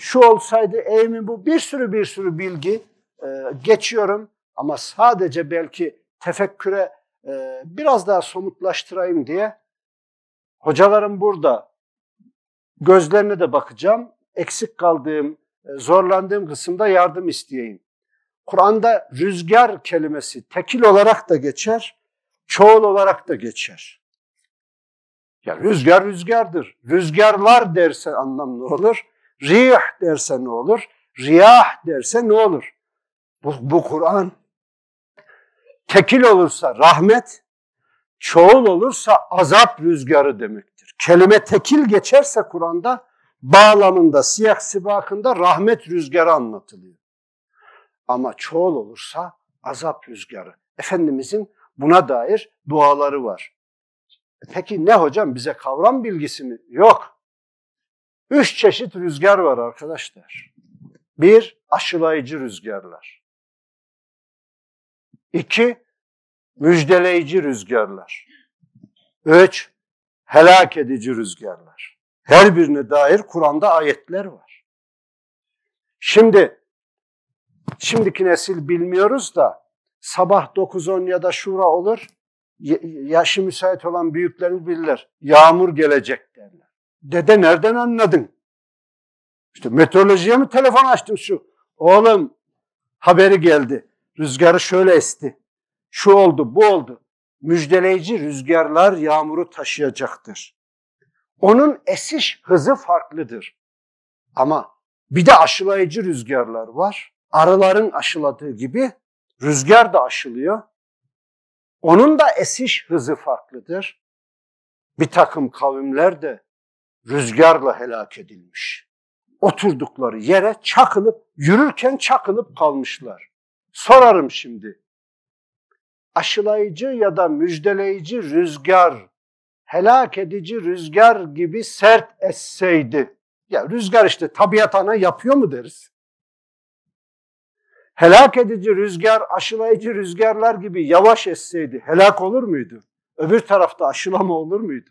şu olsaydı eğimi bu bir sürü bir sürü bilgi e, geçiyorum ama sadece belki tefekküre e, biraz daha somutlaştırayım diye hocalarım burada gözlerine de bakacağım. Eksik kaldığım, e, zorlandığım kısımda yardım isteyeyim. Kur'an'da rüzgar kelimesi tekil olarak da geçer, çoğul olarak da geçer. Ya rüzgar rüzgardır. Rüzgarlar derse anlam ne olur? Rih derse ne olur? Riyah derse ne olur? Bu, bu Kur'an tekil olursa rahmet, çoğul olursa azap rüzgarı demektir. Kelime tekil geçerse Kur'an'da bağlamında, siyah sibakında rahmet rüzgarı anlatılıyor. Ama çoğul olursa azap rüzgarı. Efendimizin buna dair duaları var. E peki ne hocam bize kavram bilgisi mi? Yok. Üç çeşit rüzgar var arkadaşlar. Bir, aşılayıcı rüzgarlar. İki, müjdeleyici rüzgarlar. Üç, helak edici rüzgarlar. Her birine dair Kur'an'da ayetler var. Şimdi şimdiki nesil bilmiyoruz da sabah 9-10 ya da şura olur, yaşı müsait olan büyüklerimiz bilirler. Yağmur gelecek derler. Dede nereden anladın? İşte meteorolojiye mi telefon açtın şu? Oğlum haberi geldi. Rüzgarı şöyle esti. Şu oldu, bu oldu. Müjdeleyici rüzgarlar yağmuru taşıyacaktır. Onun esiş hızı farklıdır. Ama bir de aşılayıcı rüzgarlar var arıların aşıladığı gibi rüzgar da aşılıyor. Onun da esiş hızı farklıdır. Bir takım kavimler de rüzgarla helak edilmiş. Oturdukları yere çakılıp, yürürken çakılıp kalmışlar. Sorarım şimdi. Aşılayıcı ya da müjdeleyici rüzgar, helak edici rüzgar gibi sert esseydi. Ya rüzgar işte tabiat ana yapıyor mu deriz? helak edici rüzgar, aşılayıcı rüzgarlar gibi yavaş esseydi helak olur muydu? Öbür tarafta aşılama olur muydu?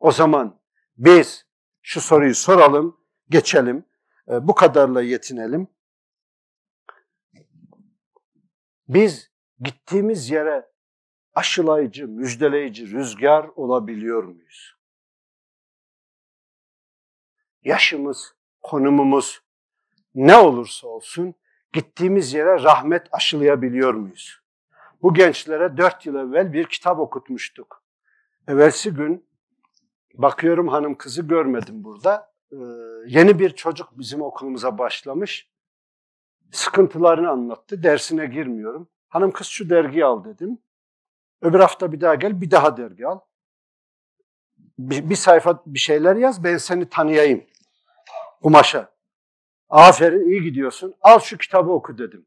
O zaman biz şu soruyu soralım, geçelim. Ee, bu kadarla yetinelim. Biz gittiğimiz yere aşılayıcı, müjdeleyici rüzgar olabiliyor muyuz? Yaşımız, konumumuz ne olursa olsun gittiğimiz yere rahmet aşılayabiliyor muyuz? Bu gençlere dört yıl evvel bir kitap okutmuştuk. Evvelsi gün bakıyorum hanım kızı görmedim burada. Ee, yeni bir çocuk bizim okulumuza başlamış. Sıkıntılarını anlattı. Dersine girmiyorum. Hanım kız şu dergi al dedim. Öbür hafta bir daha gel bir daha dergi al. Bir, bir sayfa bir şeyler yaz ben seni tanıyayım. Kumaşa. Aferin iyi gidiyorsun. Al şu kitabı oku dedim.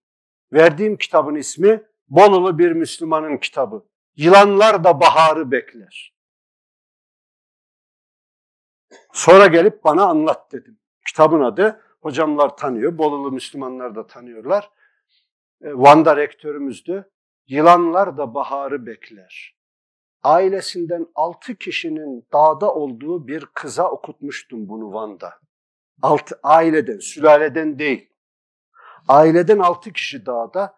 Verdiğim kitabın ismi Bonulu Bir Müslümanın Kitabı. Yılanlar da baharı bekler. Sonra gelip bana anlat dedim. Kitabın adı hocamlar tanıyor. Bolulu Müslümanlar da tanıyorlar. E, Van'da rektörümüzdü. Yılanlar da baharı bekler. Ailesinden altı kişinin dağda olduğu bir kıza okutmuştum bunu Van'da. Alt, aileden, sülaleden değil. Aileden altı kişi dağda.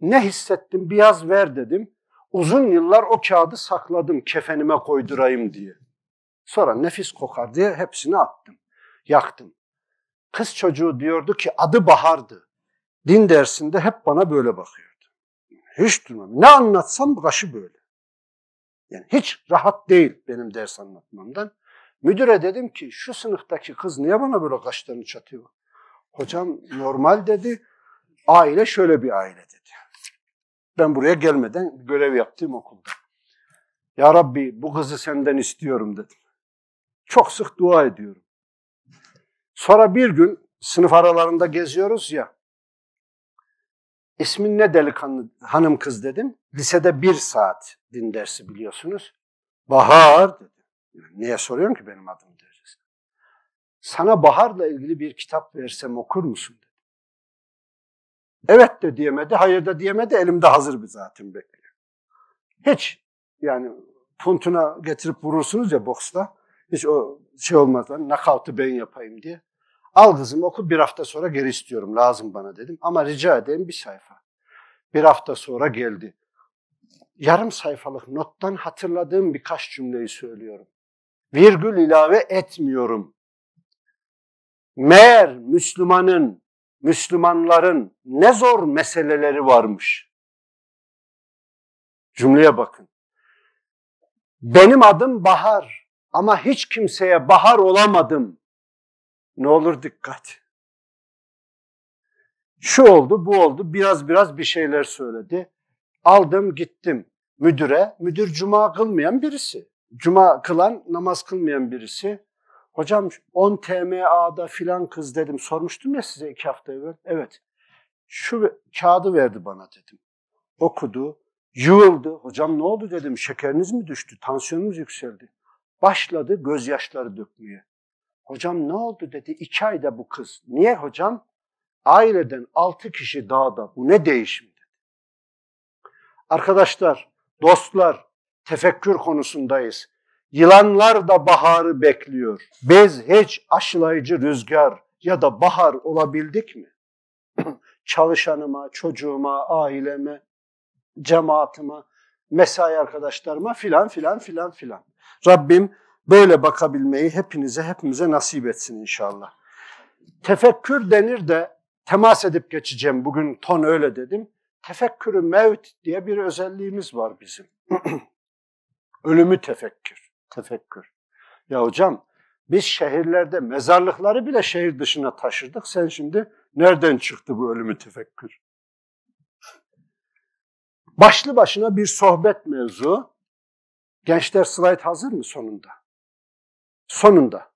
Ne hissettim? Biraz ver dedim. Uzun yıllar o kağıdı sakladım kefenime koydurayım diye. Sonra nefis kokar diye hepsini attım, yaktım. Kız çocuğu diyordu ki adı Bahar'dı. Din dersinde hep bana böyle bakıyordu. Hiç durmam. Ne anlatsam başı böyle. Yani hiç rahat değil benim ders anlatmamdan. Müdüre dedim ki şu sınıftaki kız niye bana böyle kaşlarını çatıyor? Hocam normal dedi. Aile şöyle bir aile dedi. Ben buraya gelmeden görev yaptığım okulda. Ya Rabbi bu kızı senden istiyorum dedim. Çok sık dua ediyorum. Sonra bir gün sınıf aralarında geziyoruz ya. İsmin ne delikanlı hanım kız dedim. Lisede bir saat din dersi biliyorsunuz. Bahar dedi. Neye soruyorsun ki benim adım derecesi? Sana baharla ilgili bir kitap versem okur musun? dedi. Evet de diyemedi, hayır da diyemedi. Elimde hazır bir zaten bekliyor. Hiç yani puntuna getirip vurursunuz ya boksta. Hiç o şey olmadan nakavtı ben yapayım diye. Al kızım oku bir hafta sonra geri istiyorum lazım bana dedim. Ama rica edeyim bir sayfa. Bir hafta sonra geldi. Yarım sayfalık nottan hatırladığım birkaç cümleyi söylüyorum virgül ilave etmiyorum. Meğer Müslümanın, Müslümanların ne zor meseleleri varmış. Cümleye bakın. Benim adım Bahar ama hiç kimseye bahar olamadım. Ne olur dikkat. Şu oldu, bu oldu, biraz biraz bir şeyler söyledi. Aldım gittim müdüre. Müdür cuma kılmayan birisi cuma kılan, namaz kılmayan birisi. Hocam 10 TMA'da filan kız dedim. Sormuştum ya size iki hafta evvel. Evet. Şu kağıdı verdi bana dedim. Okudu, yığıldı. Hocam ne oldu dedim. Şekeriniz mi düştü? Tansiyonunuz yükseldi. Başladı gözyaşları dökmeye. Hocam ne oldu dedi. İki ayda bu kız. Niye hocam? Aileden altı kişi dağda. Bu ne değişim dedi. Arkadaşlar, dostlar, tefekkür konusundayız. Yılanlar da baharı bekliyor. Biz hiç aşılayıcı rüzgar ya da bahar olabildik mi? Çalışanıma, çocuğuma, aileme, cemaatime, mesai arkadaşlarıma filan filan filan filan. Rabbim böyle bakabilmeyi hepinize, hepimize nasip etsin inşallah. Tefekkür denir de temas edip geçeceğim. Bugün ton öyle dedim. Tefekkürü mevt diye bir özelliğimiz var bizim. Ölümü tefekkür. Tefekkür. Ya hocam biz şehirlerde mezarlıkları bile şehir dışına taşırdık. Sen şimdi nereden çıktı bu ölümü tefekkür? Başlı başına bir sohbet mevzu. Gençler slide hazır mı sonunda? Sonunda.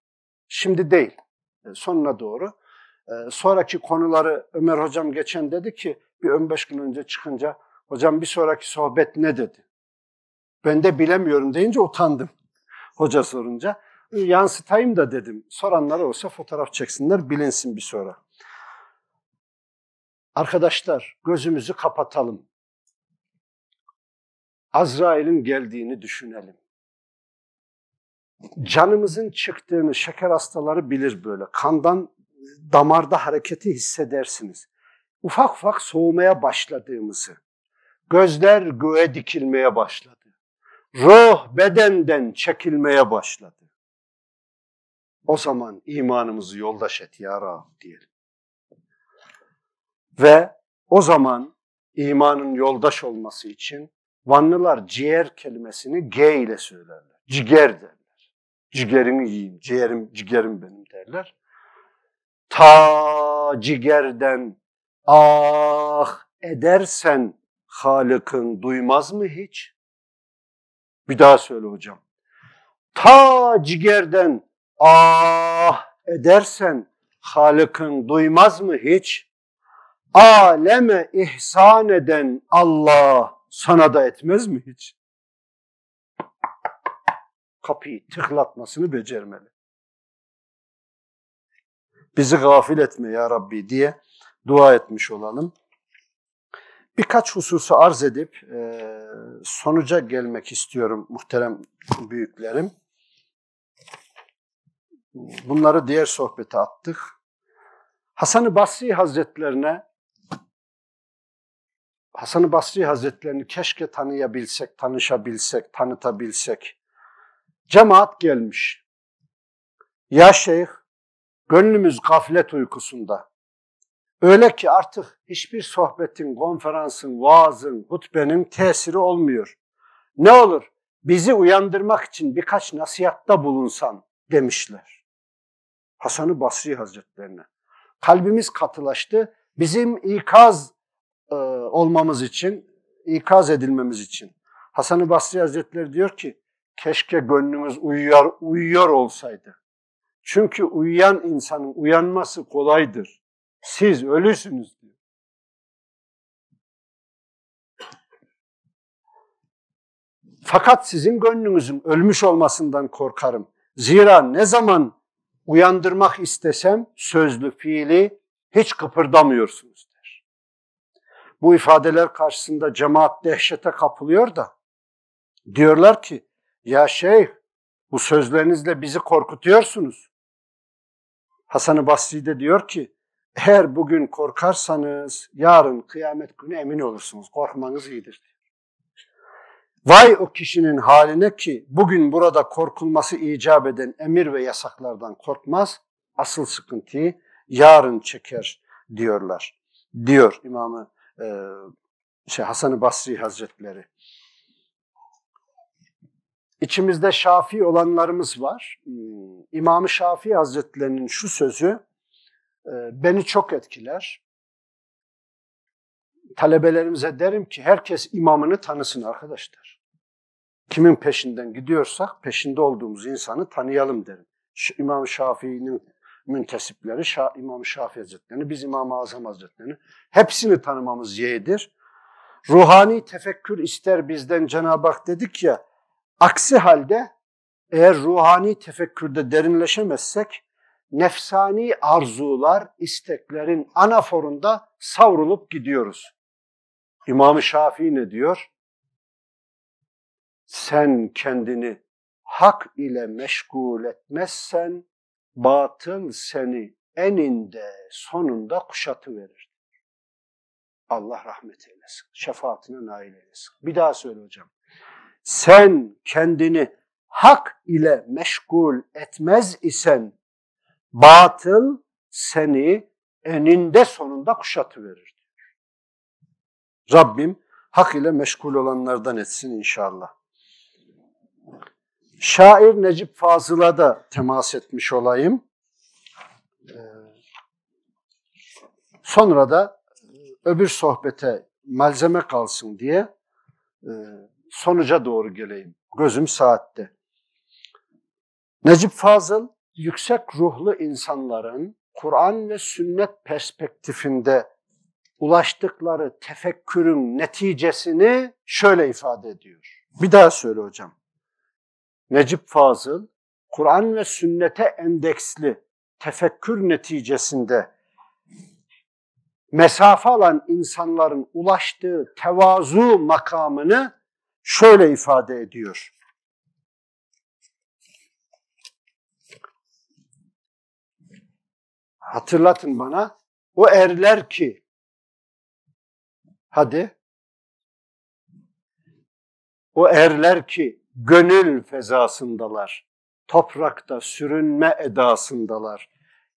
Şimdi değil. E, sonuna doğru. E, sonraki konuları Ömer hocam geçen dedi ki bir 15 gün önce çıkınca hocam bir sonraki sohbet ne dedi? Ben de bilemiyorum deyince utandım hoca sorunca. Ee, yansıtayım da dedim. Soranlara olsa fotoğraf çeksinler bilinsin bir sonra. Arkadaşlar gözümüzü kapatalım. Azrail'in geldiğini düşünelim. Canımızın çıktığını şeker hastaları bilir böyle. Kandan damarda hareketi hissedersiniz. Ufak ufak soğumaya başladığımızı, gözler göğe dikilmeye başladı ruh bedenden çekilmeye başladı. O zaman imanımızı yoldaş et ya Rab diyelim. Ve o zaman imanın yoldaş olması için Vanlılar ciğer kelimesini G ile söylerler. Ciğer derler. Ciğerimi yiyin. ciğerim, ciğerim benim derler. Ta ciğerden ah edersen Halık'ın duymaz mı hiç? Bir daha söyle hocam. Ta cigerden ah edersen Halık'ın duymaz mı hiç? Aleme ihsan eden Allah sana da etmez mi hiç? Kapıyı tıklatmasını becermeli. Bizi gafil etme ya Rabbi diye dua etmiş olalım birkaç hususu arz edip e, sonuca gelmek istiyorum muhterem büyüklerim. Bunları diğer sohbete attık. Hasan-ı Basri Hazretlerine Hasan-ı Basri Hazretlerini keşke tanıyabilsek, tanışabilsek, tanıtabilsek. Cemaat gelmiş. Ya şeyh, gönlümüz gaflet uykusunda. Öyle ki artık hiçbir sohbetin, konferansın, vaazın, hutbenin tesiri olmuyor. Ne olur bizi uyandırmak için birkaç nasihatta bulunsan demişler. Hasan-ı Basri Hazretlerine. Kalbimiz katılaştı. Bizim ikaz e, olmamız için, ikaz edilmemiz için. Hasan-ı Basri Hazretleri diyor ki, keşke gönlümüz uyuyor, uyuyor olsaydı. Çünkü uyuyan insanın uyanması kolaydır. Siz ölüsünüz diyor. Fakat sizin gönlünüzün ölmüş olmasından korkarım. Zira ne zaman uyandırmak istesem sözlü fiili hiç kıpırdamıyorsunuz der. Bu ifadeler karşısında cemaat dehşete kapılıyor da diyorlar ki ya şeyh bu sözlerinizle bizi korkutuyorsunuz. Hasan-ı Basri de diyor ki her bugün korkarsanız yarın kıyamet günü emin olursunuz. Korkmanız iyidir. Vay o kişinin haline ki bugün burada korkulması icap eden emir ve yasaklardan korkmaz, asıl sıkıntıyı yarın çeker diyorlar. Diyor imamı e, şey Hasan-ı Basri Hazretleri. İçimizde Şafii olanlarımız var. Hmm, imam-ı Şafii Hazretlerinin şu sözü ee, beni çok etkiler. Talebelerimize derim ki herkes imamını tanısın arkadaşlar. Kimin peşinden gidiyorsak peşinde olduğumuz insanı tanıyalım derim. Şu İmam Şafii'nin müntesipleri, Şa İmam Şafii Hazretleri'ni, biz İmam-ı Azam Hazretleri'ni hepsini tanımamız yeğdir. Ruhani tefekkür ister bizden Cenab-ı Hak dedik ya, aksi halde eğer ruhani tefekkürde derinleşemezsek nefsani arzular, isteklerin anaforunda savrulup gidiyoruz. İmam-ı Şafii ne diyor? Sen kendini hak ile meşgul etmezsen batıl seni eninde sonunda kuşatı verir. Allah rahmet eylesin. Şefaatine nail eylesin. Bir daha söyle hocam. Sen kendini hak ile meşgul etmez isen Batıl seni eninde sonunda kuşatı diyor. Rabbim hak ile meşgul olanlardan etsin inşallah. Şair Necip Fazıl'a da temas etmiş olayım. Ee, sonra da e, öbür sohbete malzeme kalsın diye e, sonuca doğru geleyim. Gözüm saatte. Necip Fazıl yüksek ruhlu insanların Kur'an ve sünnet perspektifinde ulaştıkları tefekkürün neticesini şöyle ifade ediyor. Bir daha söyle hocam. Necip Fazıl, Kur'an ve sünnete endeksli tefekkür neticesinde mesafe alan insanların ulaştığı tevazu makamını şöyle ifade ediyor. hatırlatın bana. O erler ki hadi o erler ki gönül fezasındalar. Toprakta sürünme edasındalar.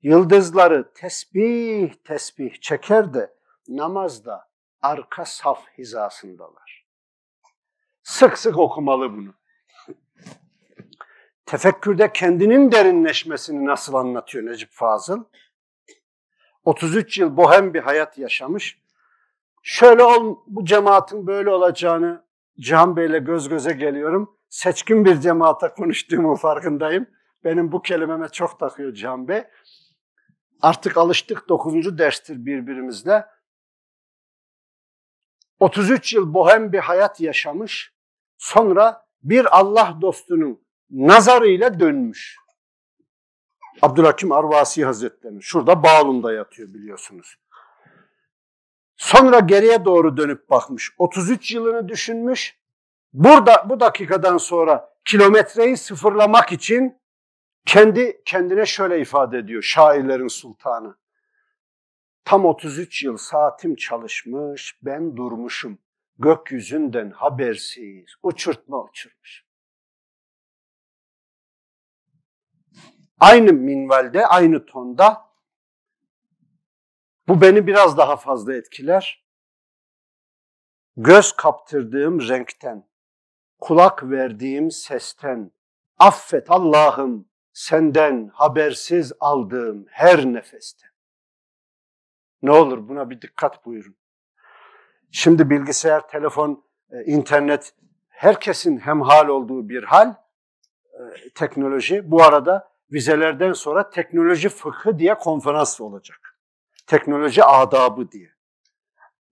Yıldızları tesbih tesbih çeker de namazda arka saf hizasındalar. Sık sık okumalı bunu. Tefekkürde kendinin derinleşmesini nasıl anlatıyor Necip Fazıl? 33 yıl bohem bir hayat yaşamış. Şöyle ol, bu cemaatin böyle olacağını Cihan Bey'le göz göze geliyorum. Seçkin bir cemaate konuştuğumun farkındayım. Benim bu kelimeme çok takıyor Cihan Bey. Artık alıştık dokuzuncu derstir birbirimizle. 33 yıl bohem bir hayat yaşamış. Sonra bir Allah dostunun nazarıyla dönmüş. Abdülhakim Arvasi Hazretleri. Şurada Bağlum'da yatıyor biliyorsunuz. Sonra geriye doğru dönüp bakmış. 33 yılını düşünmüş. Burada bu dakikadan sonra kilometreyi sıfırlamak için kendi kendine şöyle ifade ediyor şairlerin sultanı. Tam 33 yıl saatim çalışmış, ben durmuşum. Gökyüzünden habersiz, uçurtma uçurmuş. aynı minvalde, aynı tonda bu beni biraz daha fazla etkiler. Göz kaptırdığım renkten, kulak verdiğim sesten, affet Allah'ım senden habersiz aldığım her nefeste. Ne olur buna bir dikkat buyurun. Şimdi bilgisayar, telefon, e, internet herkesin hemhal olduğu bir hal, e, teknoloji. Bu arada vizelerden sonra teknoloji fıkı diye konferans olacak. Teknoloji adabı diye.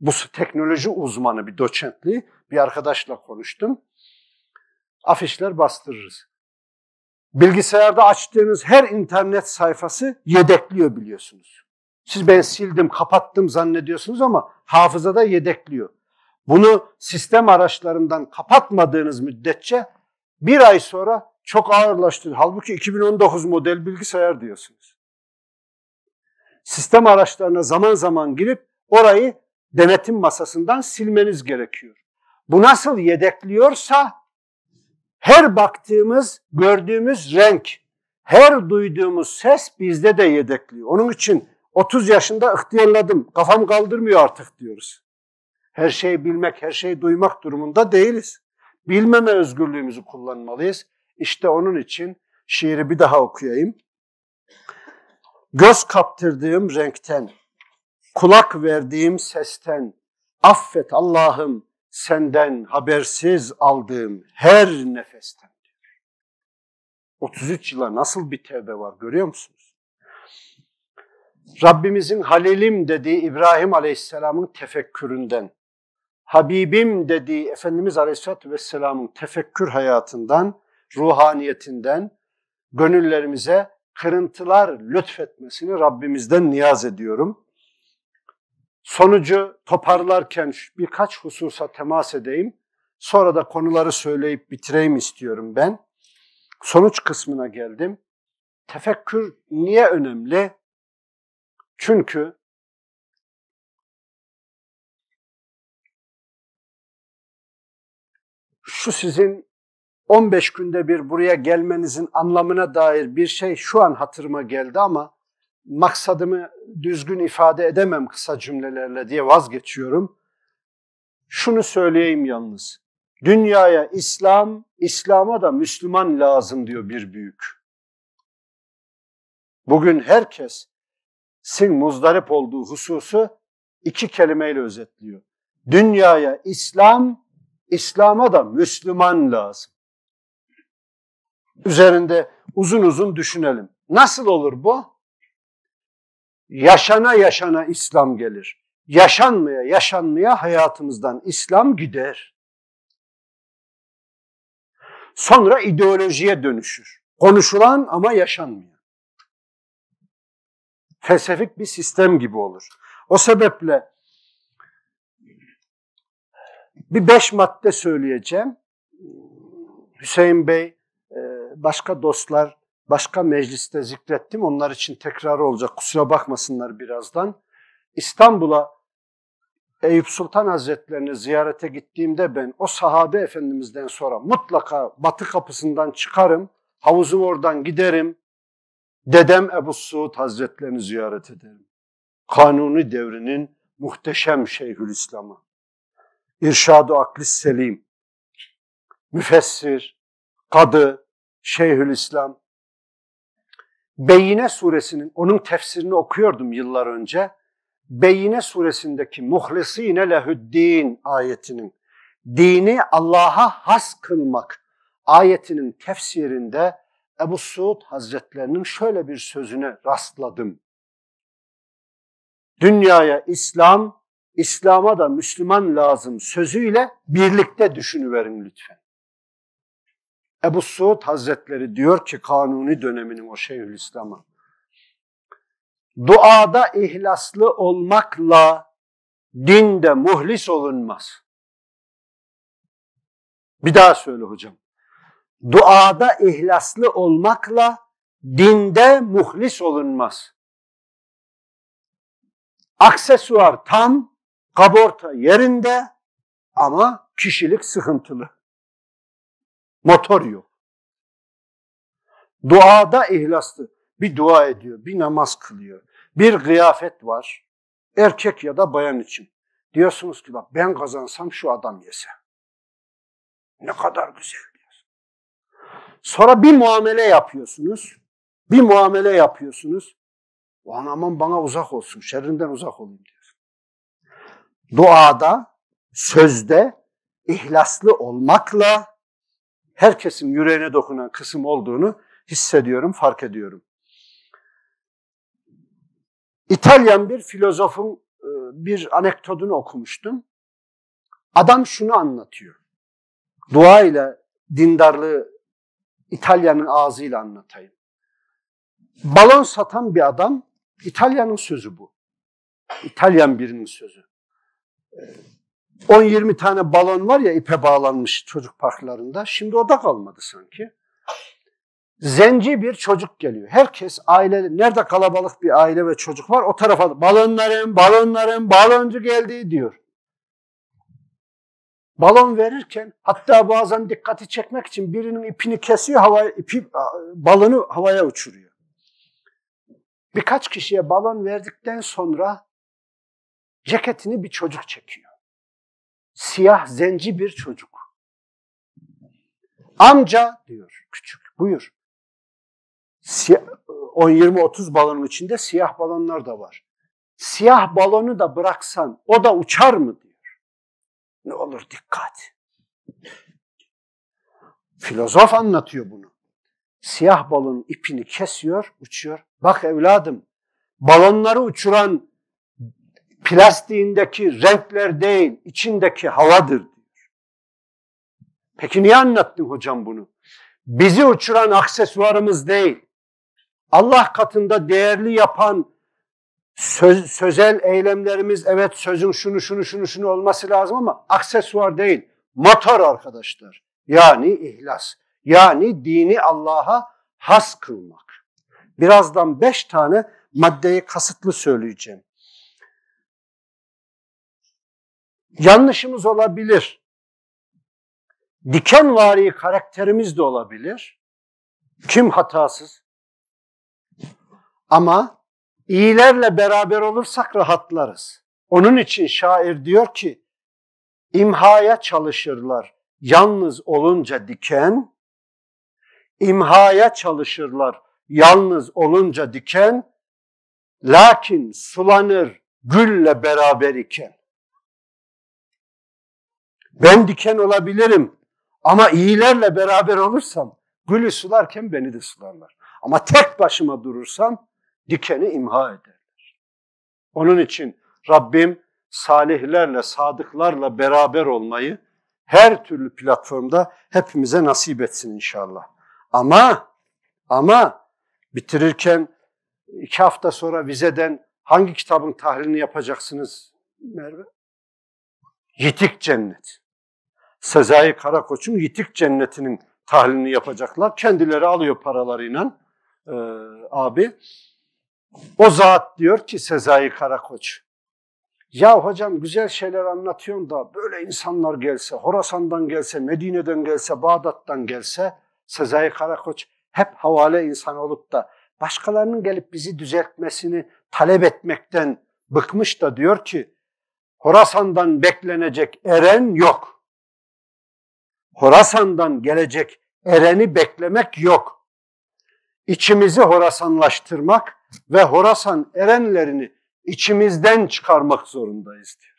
Bu teknoloji uzmanı bir doçentli bir arkadaşla konuştum. Afişler bastırırız. Bilgisayarda açtığınız her internet sayfası yedekliyor biliyorsunuz. Siz ben sildim, kapattım zannediyorsunuz ama hafızada yedekliyor. Bunu sistem araçlarından kapatmadığınız müddetçe bir ay sonra çok ağırlaştı. Halbuki 2019 model bilgisayar diyorsunuz. Sistem araçlarına zaman zaman girip orayı denetim masasından silmeniz gerekiyor. Bu nasıl yedekliyorsa her baktığımız, gördüğümüz renk, her duyduğumuz ses bizde de yedekliyor. Onun için 30 yaşında ihtiyarladım, kafam kaldırmıyor artık diyoruz. Her şeyi bilmek, her şeyi duymak durumunda değiliz. Bilmeme özgürlüğümüzü kullanmalıyız. İşte onun için şiiri bir daha okuyayım. Göz kaptırdığım renkten, kulak verdiğim sesten, affet Allah'ım senden habersiz aldığım her nefesten. 33 yıla nasıl bir tevbe var görüyor musunuz? Rabbimizin Halilim dediği İbrahim Aleyhisselam'ın tefekküründen, Habibim dediği Efendimiz Aleyhisselatü Vesselam'ın tefekkür hayatından ruhaniyetinden gönüllerimize kırıntılar lütfetmesini Rabbimizden niyaz ediyorum. Sonucu toparlarken birkaç hususa temas edeyim. Sonra da konuları söyleyip bitireyim istiyorum ben. Sonuç kısmına geldim. Tefekkür niye önemli? Çünkü şu sizin 15 günde bir buraya gelmenizin anlamına dair bir şey şu an hatırıma geldi ama maksadımı düzgün ifade edemem kısa cümlelerle diye vazgeçiyorum. Şunu söyleyeyim yalnız. Dünyaya İslam, İslam'a da Müslüman lazım diyor bir büyük. Bugün herkes sin muzdarip olduğu hususu iki kelimeyle özetliyor. Dünyaya İslam, İslam'a da Müslüman lazım üzerinde uzun uzun düşünelim. Nasıl olur bu? Yaşana yaşana İslam gelir. Yaşanmaya yaşanmaya hayatımızdan İslam gider. Sonra ideolojiye dönüşür. Konuşulan ama yaşanmıyor. Felsefik bir sistem gibi olur. O sebeple bir beş madde söyleyeceğim. Hüseyin Bey başka dostlar başka mecliste zikrettim. Onlar için tekrar olacak. Kusura bakmasınlar birazdan. İstanbul'a Eyüp Sultan Hazretlerini ziyarete gittiğimde ben o sahabe efendimizden sonra mutlaka batı kapısından çıkarım. Havuzum oradan giderim. Dedem Ebu Suud Hazretlerini ziyaret ederim. Kanuni devrinin muhteşem Şeyhülislam'ı. İrşad-ı Aklis Selim, müfessir, kadı, Şeyhülislam Beyine suresinin, onun tefsirini okuyordum yıllar önce. Beyine suresindeki muhlisine lehüddin ayetinin, dini Allah'a has kılmak ayetinin tefsirinde Ebu Suud Hazretlerinin şöyle bir sözüne rastladım. Dünyaya İslam, İslam'a da Müslüman lazım sözüyle birlikte düşünüverin lütfen. Ebu Suud Hazretleri diyor ki Kanuni döneminin o Şeyhülislam'ı. Duada ihlaslı olmakla dinde muhlis olunmaz. Bir daha söyle hocam. Duada ihlaslı olmakla dinde muhlis olunmaz. Aksesuar tam, kaborta yerinde ama kişilik sıkıntılı. Motor yok. Duada ihlaslı. Bir dua ediyor, bir namaz kılıyor. Bir kıyafet var. Erkek ya da bayan için. Diyorsunuz ki bak ben kazansam şu adam yese. Ne kadar güzel diyorsun. Sonra bir muamele yapıyorsunuz. Bir muamele yapıyorsunuz. Aman aman bana uzak olsun, şerrinden uzak olun diyor. Duada, sözde ihlaslı olmakla herkesin yüreğine dokunan kısım olduğunu hissediyorum, fark ediyorum. İtalyan bir filozofun e, bir anekdotunu okumuştum. Adam şunu anlatıyor. Dua ile dindarlığı İtalya'nın ağzıyla anlatayım. Balon satan bir adam, İtalya'nın sözü bu. İtalyan birinin sözü. E, 10-20 tane balon var ya ipe bağlanmış çocuk parklarında. Şimdi o da kalmadı sanki. Zenci bir çocuk geliyor. Herkes aile, nerede kalabalık bir aile ve çocuk var o tarafa balonların, balonların, baloncu geldi diyor. Balon verirken hatta bazen dikkati çekmek için birinin ipini kesiyor, hava, ipi, balonu havaya uçuruyor. Birkaç kişiye balon verdikten sonra ceketini bir çocuk çekiyor siyah zenci bir çocuk. Amca diyor küçük buyur. 10-20-30 balonun içinde siyah balonlar da var. Siyah balonu da bıraksan o da uçar mı diyor. Ne olur dikkat. Filozof anlatıyor bunu. Siyah balonun ipini kesiyor, uçuyor. Bak evladım, balonları uçuran plastiğindeki renkler değil, içindeki havadır diyor. Peki niye anlattın hocam bunu? Bizi uçuran aksesuarımız değil. Allah katında değerli yapan söz, sözel eylemlerimiz evet sözün şunu şunu şunu şunu olması lazım ama aksesuar değil. Motor arkadaşlar. Yani ihlas. Yani dini Allah'a has kılmak. Birazdan beş tane maddeyi kasıtlı söyleyeceğim. Yanlışımız olabilir. diken Dikenvari karakterimiz de olabilir. Kim hatasız? Ama iyilerle beraber olursak rahatlarız. Onun için şair diyor ki, imhaya çalışırlar, yalnız olunca diken, imhaya çalışırlar, yalnız olunca diken, lakin sulanır gülle beraber iken. Ben diken olabilirim ama iyilerle beraber olursam gülü sularken beni de sularlar. Ama tek başıma durursam dikeni imha ederler. Onun için Rabbim salihlerle, sadıklarla beraber olmayı her türlü platformda hepimize nasip etsin inşallah. Ama ama bitirirken iki hafta sonra vizeden hangi kitabın tahlilini yapacaksınız Merve? Yitik cennet. Sezai Karakoç'un Yitik Cenneti'nin tahlilini yapacaklar. Kendileri alıyor paralarıyla e, abi. O zat diyor ki Sezai Karakoç, ya hocam güzel şeyler anlatıyorsun da böyle insanlar gelse, Horasan'dan gelse, Medine'den gelse, Bağdat'tan gelse, Sezai Karakoç hep havale insan olup da başkalarının gelip bizi düzeltmesini talep etmekten bıkmış da diyor ki Horasan'dan beklenecek eren yok. Horasan'dan gelecek ereni beklemek yok. İçimizi Horasanlaştırmak ve Horasan erenlerini içimizden çıkarmak zorundayız diyor.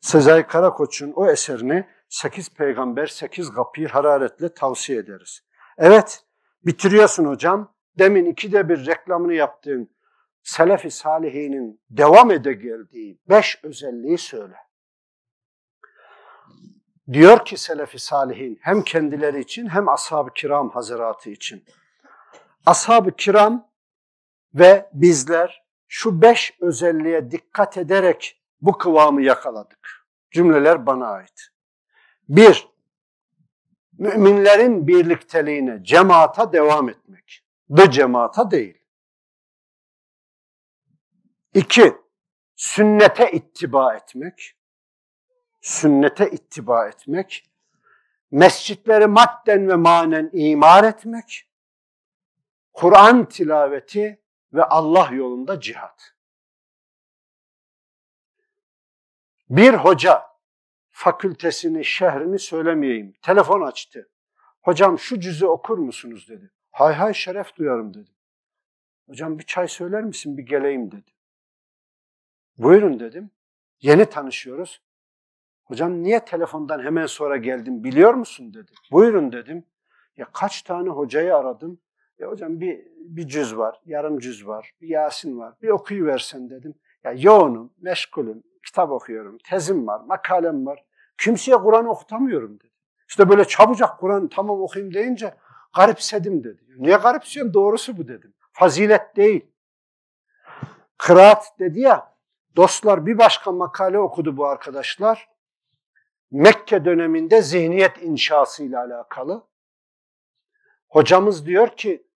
Sezai Karakoç'un o eserini 8 peygamber 8 kapıyı hararetle tavsiye ederiz. Evet, bitiriyorsun hocam. Demin de bir reklamını yaptığın Selefi Salihinin devam ede geldiği beş özelliği söyle. Diyor ki Selefi Salihin hem kendileri için hem Ashab-ı Kiram Hazretleri için. Ashab-ı Kiram ve bizler şu beş özelliğe dikkat ederek bu kıvamı yakaladık. Cümleler bana ait. Bir, müminlerin birlikteliğine, cemaata devam etmek. Dı cemaata değil. İki, sünnete ittiba etmek sünnete ittiba etmek, mescitleri madden ve manen imar etmek, Kur'an tilaveti ve Allah yolunda cihat. Bir hoca fakültesini, şehrini söylemeyeyim. Telefon açtı. Hocam şu cüzü okur musunuz dedi. Hay hay şeref duyarım dedi. Hocam bir çay söyler misin bir geleyim dedi. Buyurun dedim. Yeni tanışıyoruz. Hocam niye telefondan hemen sonra geldim biliyor musun dedi. Buyurun dedim. Ya kaç tane hocayı aradım. Ya hocam bir, bir cüz var, yarım cüz var, bir Yasin var. Bir okuyuversen dedim. Ya yoğunum, meşgulüm, kitap okuyorum, tezim var, makalem var. Kimseye Kur'an okutamıyorum dedi. İşte böyle çabucak Kur'an tamam okuyayım deyince garipsedim dedi. Niye garipsiyorsun? Doğrusu bu dedim. Fazilet değil. Kıraat dedi ya, dostlar bir başka makale okudu bu arkadaşlar. Mekke döneminde zihniyet inşası ile alakalı. Hocamız diyor ki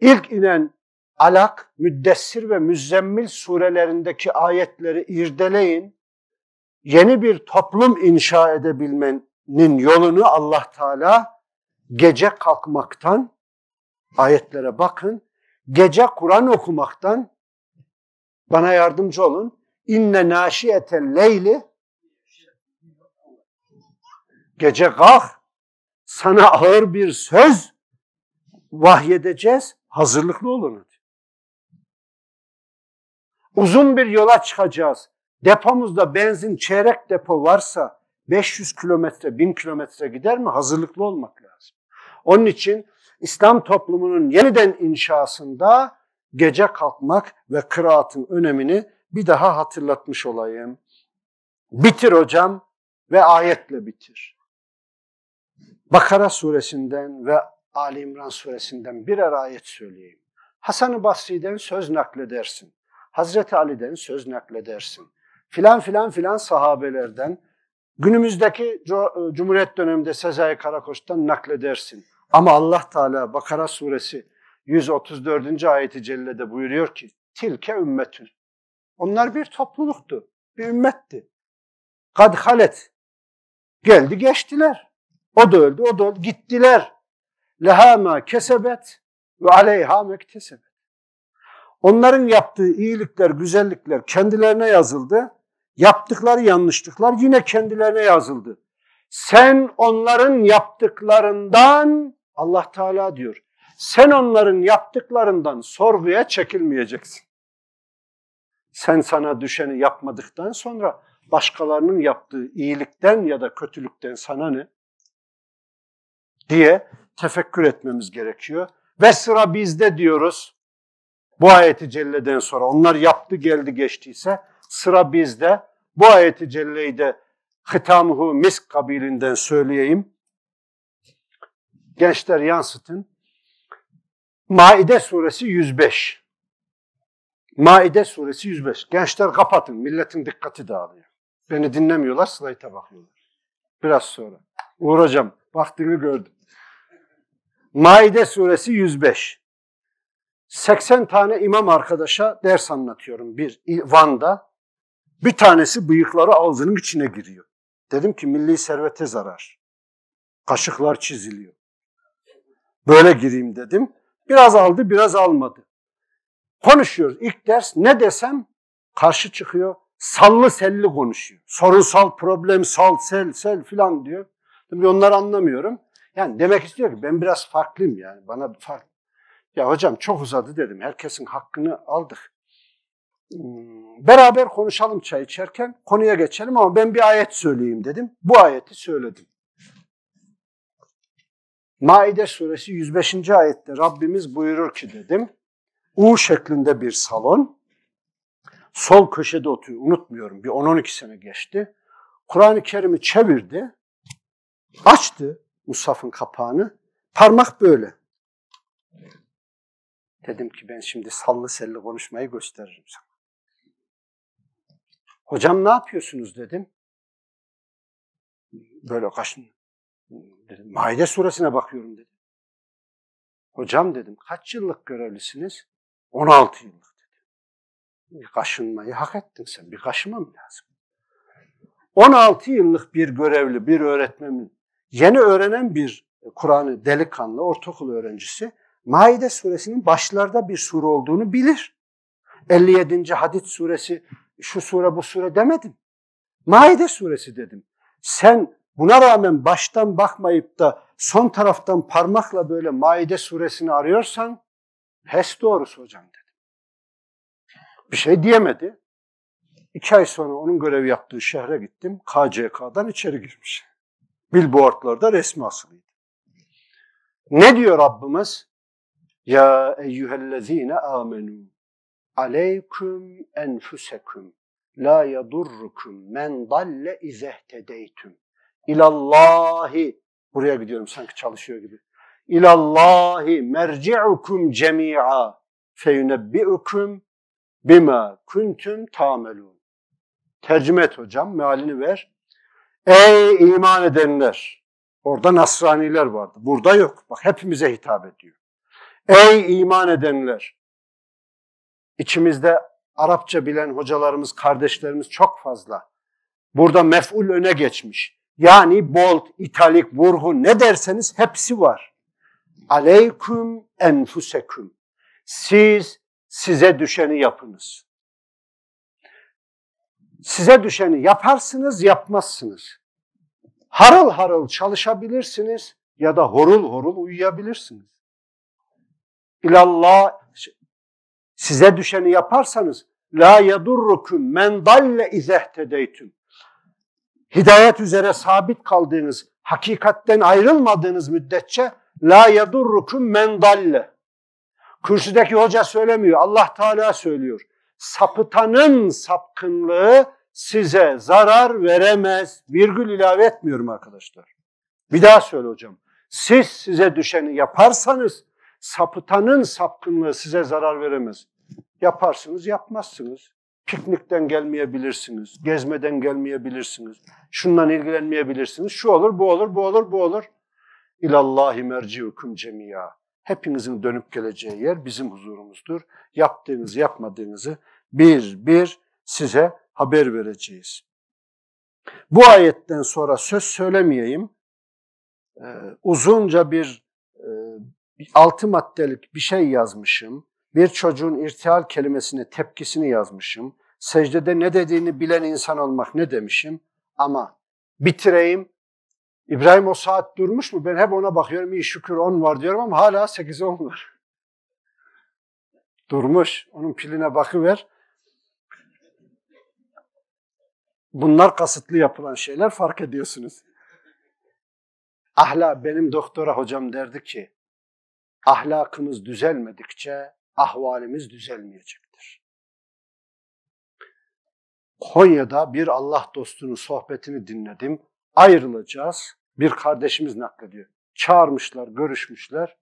ilk inen Alak, Müddessir ve Müzzemmil surelerindeki ayetleri irdeleyin. Yeni bir toplum inşa edebilmenin yolunu Allah Teala gece kalkmaktan ayetlere bakın. Gece Kur'an okumaktan bana yardımcı olun. İnne naşiyetel leyli Gece kalk, sana ağır bir söz vahyedeceğiz, hazırlıklı olun. Uzun bir yola çıkacağız. Depomuzda benzin çeyrek depo varsa 500 kilometre, 1000 kilometre gider mi? Hazırlıklı olmak lazım. Onun için İslam toplumunun yeniden inşasında gece kalkmak ve kıraatın önemini bir daha hatırlatmış olayım. Bitir hocam ve ayetle bitir. Bakara suresinden ve Ali İmran suresinden birer ayet söyleyeyim. Hasan-ı Basri'den söz nakledersin. Hazreti Ali'den söz nakledersin. Filan filan filan sahabelerden, günümüzdeki e, Cumhuriyet döneminde Sezai Karakoç'tan nakledersin. Ama Allah Teala Bakara suresi 134. ayeti cellede buyuruyor ki, tilke ümmetün. Onlar bir topluluktu, bir ümmetti. Kad halet. Geldi geçtiler. O da öldü, o da öldü. Gittiler. Lehama kesebet ve aleyha mektesebet. Onların yaptığı iyilikler, güzellikler kendilerine yazıldı. Yaptıkları yanlışlıklar yine kendilerine yazıldı. Sen onların yaptıklarından Allah Teala diyor. Sen onların yaptıklarından sorguya çekilmeyeceksin. Sen sana düşeni yapmadıktan sonra başkalarının yaptığı iyilikten ya da kötülükten sana ne? diye tefekkür etmemiz gerekiyor. Ve sıra bizde diyoruz. Bu ayeti celleden sonra onlar yaptı geldi geçtiyse sıra bizde. Bu ayeti celleyi de hitamuhu misk kabilinden söyleyeyim. Gençler yansıtın. Maide suresi 105. Maide suresi 105. Gençler kapatın. Milletin dikkati dağılıyor. Beni dinlemiyorlar. Slayta bakıyorlar. Biraz sonra. Uğur hocam vaktini gördüm. Maide suresi 105. 80 tane imam arkadaşa ders anlatıyorum bir Van'da. Bir tanesi bıyıkları ağzının içine giriyor. Dedim ki milli servete zarar. Kaşıklar çiziliyor. Böyle gireyim dedim. Biraz aldı biraz almadı. Konuşuyoruz ilk ders ne desem karşı çıkıyor. Sallı selli konuşuyor. Sorunsal, problem sal sel, sel filan diyor. Tabii onları anlamıyorum. Yani demek istiyor ki ben biraz farklıyım yani. Bana farklı. Ya hocam çok uzadı dedim. Herkesin hakkını aldık. Hmm, beraber konuşalım çay içerken. Konuya geçelim ama ben bir ayet söyleyeyim dedim. Bu ayeti söyledim. Maide suresi 105. ayette Rabbimiz buyurur ki dedim. U şeklinde bir salon. Sol köşede oturuyor. Unutmuyorum bir 10-12 sene geçti. Kur'an-ı Kerim'i çevirdi. Açtı. Musaf'ın kapağını. Parmak böyle. Dedim ki ben şimdi sallı selli konuşmayı gösteririm sana. Hocam ne yapıyorsunuz dedim. Böyle kaşın. Dedim, Maide suresine bakıyorum dedim. Hocam dedim kaç yıllık görevlisiniz? 16 yıllık dedim. Bir kaşınmayı hak ettin sen. Bir kaşımam lazım. 16 yıllık bir görevli, bir öğretmenin yeni öğrenen bir Kur'an'ı delikanlı, ortaokul öğrencisi Maide suresinin başlarda bir sure olduğunu bilir. 57. Hadid suresi, şu sure bu sure demedim. Maide suresi dedim. Sen buna rağmen baştan bakmayıp da son taraftan parmakla böyle Maide suresini arıyorsan pes doğrusu hocam dedi. Bir şey diyemedi. İki ay sonra onun görev yaptığı şehre gittim. KCK'dan içeri girmiş billboardlarda resmi asılıydı. Ne diyor Rabbimiz? Ya eyyühellezine amenu aleyküm enfuseküm la yadurrukum men dalle izehtedeytüm ilallahi buraya gidiyorum sanki çalışıyor gibi ilallahi merci'ukum cemi'a feyunebbi'ukum bima kuntum tamelun tercüme et hocam mealini ver Ey iman edenler! Orada Nasraniler vardı. Burada yok. Bak hepimize hitap ediyor. Ey iman edenler! İçimizde Arapça bilen hocalarımız, kardeşlerimiz çok fazla. Burada mef'ul öne geçmiş. Yani bold, italik, vurgu ne derseniz hepsi var. Aleyküm enfuseküm. Siz size düşeni yapınız size düşeni yaparsınız, yapmazsınız. Harıl harıl çalışabilirsiniz ya da horul horul uyuyabilirsiniz. İlallah size düşeni yaparsanız la yadurrukum men dalle izehtedeytüm. Hidayet üzere sabit kaldığınız, hakikatten ayrılmadığınız müddetçe la yadurrukum men dalle. Kürsüdeki hoca söylemiyor, Allah Teala söylüyor. Sapıtanın sapkınlığı size zarar veremez. Virgül ilave etmiyorum arkadaşlar. Bir daha söyle hocam. Siz size düşeni yaparsanız sapıtanın sapkınlığı size zarar veremez. Yaparsınız, yapmazsınız. Piknikten gelmeyebilirsiniz, gezmeden gelmeyebilirsiniz, şundan ilgilenmeyebilirsiniz. Şu olur, bu olur, bu olur, bu olur. İlallahi merciukum cemiyah. Hepinizin dönüp geleceği yer bizim huzurumuzdur. Yaptığınızı, yapmadığınızı bir bir size haber vereceğiz. Bu ayetten sonra söz söylemeyeyim. Ee, uzunca bir e, altı maddelik bir şey yazmışım. Bir çocuğun irtihal kelimesine tepkisini yazmışım. Secdede ne dediğini bilen insan olmak ne demişim. Ama bitireyim. İbrahim o saat durmuş mu? Ben hep ona bakıyorum. İyi şükür 10 var diyorum ama hala 8-10 var. Durmuş. Onun piline bakıver. bunlar kasıtlı yapılan şeyler fark ediyorsunuz. Ahla benim doktora hocam derdi ki ahlakımız düzelmedikçe ahvalimiz düzelmeyecektir. Konya'da bir Allah dostunun sohbetini dinledim. Ayrılacağız. Bir kardeşimiz naklediyor. Çağırmışlar, görüşmüşler.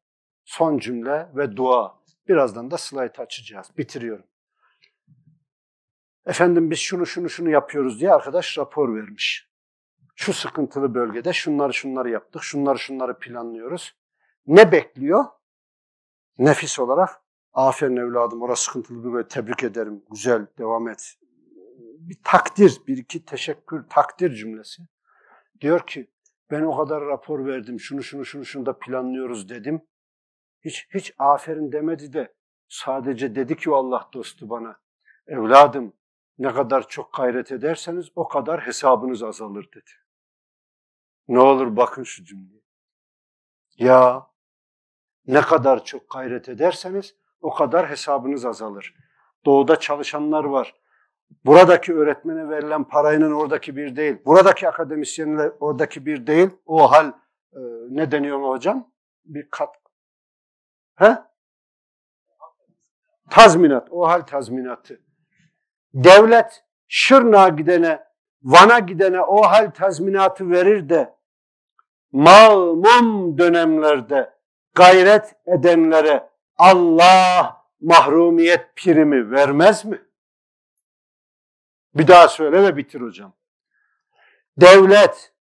Son cümle ve dua. Birazdan da slayt açacağız. Bitiriyorum. Efendim biz şunu şunu şunu yapıyoruz diye arkadaş rapor vermiş. Şu sıkıntılı bölgede şunları şunları yaptık, şunları şunları planlıyoruz. Ne bekliyor? Nefis olarak aferin evladım orası sıkıntılı bir bölge tebrik ederim, güzel devam et. Bir takdir, bir iki teşekkür, takdir cümlesi. Diyor ki ben o kadar rapor verdim, şunu şunu şunu şunu da planlıyoruz dedim. Hiç, hiç aferin demedi de sadece dedi ki o Allah dostu bana, evladım ne kadar çok gayret ederseniz o kadar hesabınız azalır dedi. Ne olur bakın şu cümleye. Ya ne kadar çok gayret ederseniz o kadar hesabınız azalır. Doğuda çalışanlar var. Buradaki öğretmene verilen parayının oradaki bir değil. Buradaki akademisyenle oradaki bir değil. O hal e, ne deniyor hocam? Bir kat. He? Tazminat. O hal tazminatı. Devlet Şırna gidene, Van'a gidene o hal tazminatı verir de mağmum dönemlerde gayret edenlere Allah mahrumiyet primi vermez mi? Bir daha söyle ve bitir hocam. Devlet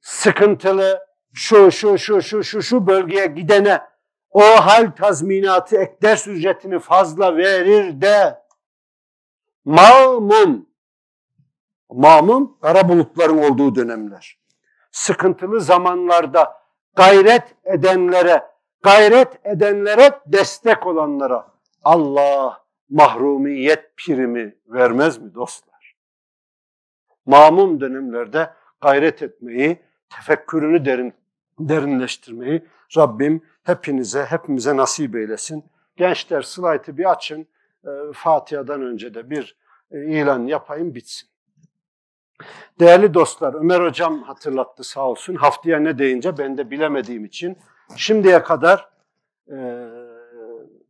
sıkıntılı şu şu şu şu şu şu bölgeye gidene o hal tazminatı ek ders ücretini fazla verir de Ma'mun. Ma'mun kara bulutların olduğu dönemler. Sıkıntılı zamanlarda gayret edenlere, gayret edenlere destek olanlara Allah mahrumiyet primi vermez mi dostlar? Mamum dönemlerde gayret etmeyi, tefekkürünü derin, derinleştirmeyi Rabbim hepinize, hepimize nasip eylesin. Gençler slaytı bir açın. E, Fatiha'dan önce de bir e, ilan yapayım bitsin. Değerli dostlar, Ömer Hocam hatırlattı sağ olsun. Haftaya ne deyince ben de bilemediğim için şimdiye kadar e,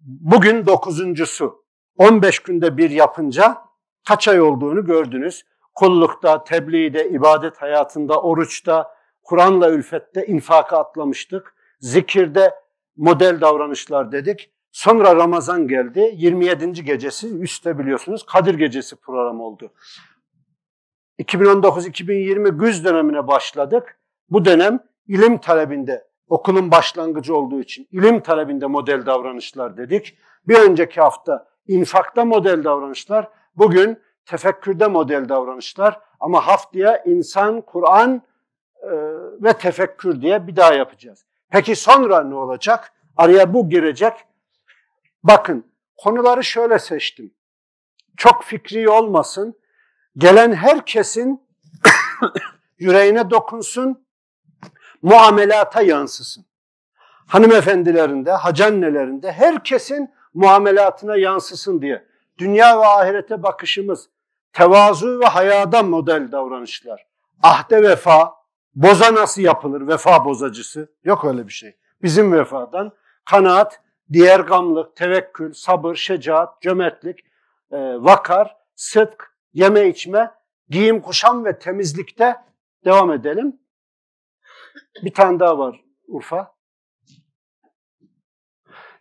bugün dokuzuncusu 15 günde bir yapınca kaç ay olduğunu gördünüz. Kullukta, tebliğde, ibadet hayatında, oruçta, Kur'an'la ülfette infaka atlamıştık. Zikirde model davranışlar dedik. Sonra Ramazan geldi. 27. gecesi üstte biliyorsunuz Kadir Gecesi programı oldu. 2019-2020 güz dönemine başladık. Bu dönem ilim talebinde, okulun başlangıcı olduğu için ilim talebinde model davranışlar dedik. Bir önceki hafta infakta model davranışlar, bugün tefekkürde model davranışlar ama haftaya insan, Kur'an e, ve tefekkür diye bir daha yapacağız. Peki sonra ne olacak? Araya bu girecek. Bakın konuları şöyle seçtim. Çok fikri olmasın. Gelen herkesin yüreğine dokunsun, muamelata yansısın. Hanımefendilerinde, hacannelerinde herkesin muamelatına yansısın diye. Dünya ve ahirete bakışımız, tevazu ve hayada model davranışlar. Ahde vefa, boza nasıl yapılır vefa bozacısı? Yok öyle bir şey. Bizim vefadan kanaat, diğer gamlık, tevekkül, sabır, şecaat, cömertlik, e, vakar, sıdk, yeme içme, giyim kuşam ve temizlikte devam edelim. Bir tane daha var Urfa.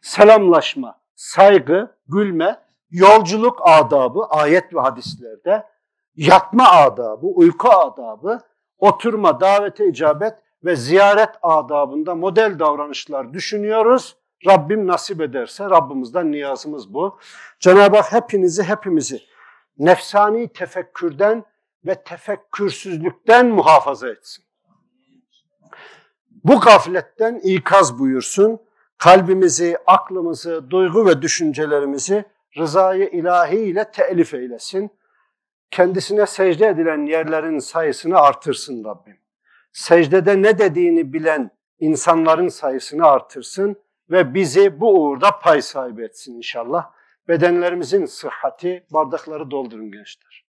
Selamlaşma, saygı, gülme, yolculuk adabı ayet ve hadislerde, yatma adabı, uyku adabı, oturma, davete icabet ve ziyaret adabında model davranışlar düşünüyoruz. Rabbim nasip ederse Rabbimizden niyazımız bu. Cenab-ı Hak hepinizi hepimizi nefsani tefekkürden ve tefekkürsüzlükten muhafaza etsin. Bu gafletten ikaz buyursun. Kalbimizi, aklımızı, duygu ve düşüncelerimizi rızayı ilahi ile telif eylesin. Kendisine secde edilen yerlerin sayısını artırsın Rabbim. Secdede ne dediğini bilen insanların sayısını artırsın ve bizi bu uğurda pay sahibi etsin inşallah. Bedenlerimizin sıhhati, bardakları doldurun gençler.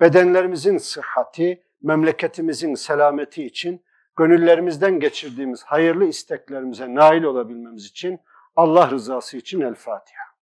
Bedenlerimizin sıhhati, memleketimizin selameti için, gönüllerimizden geçirdiğimiz hayırlı isteklerimize nail olabilmemiz için, Allah rızası için El Fatiha.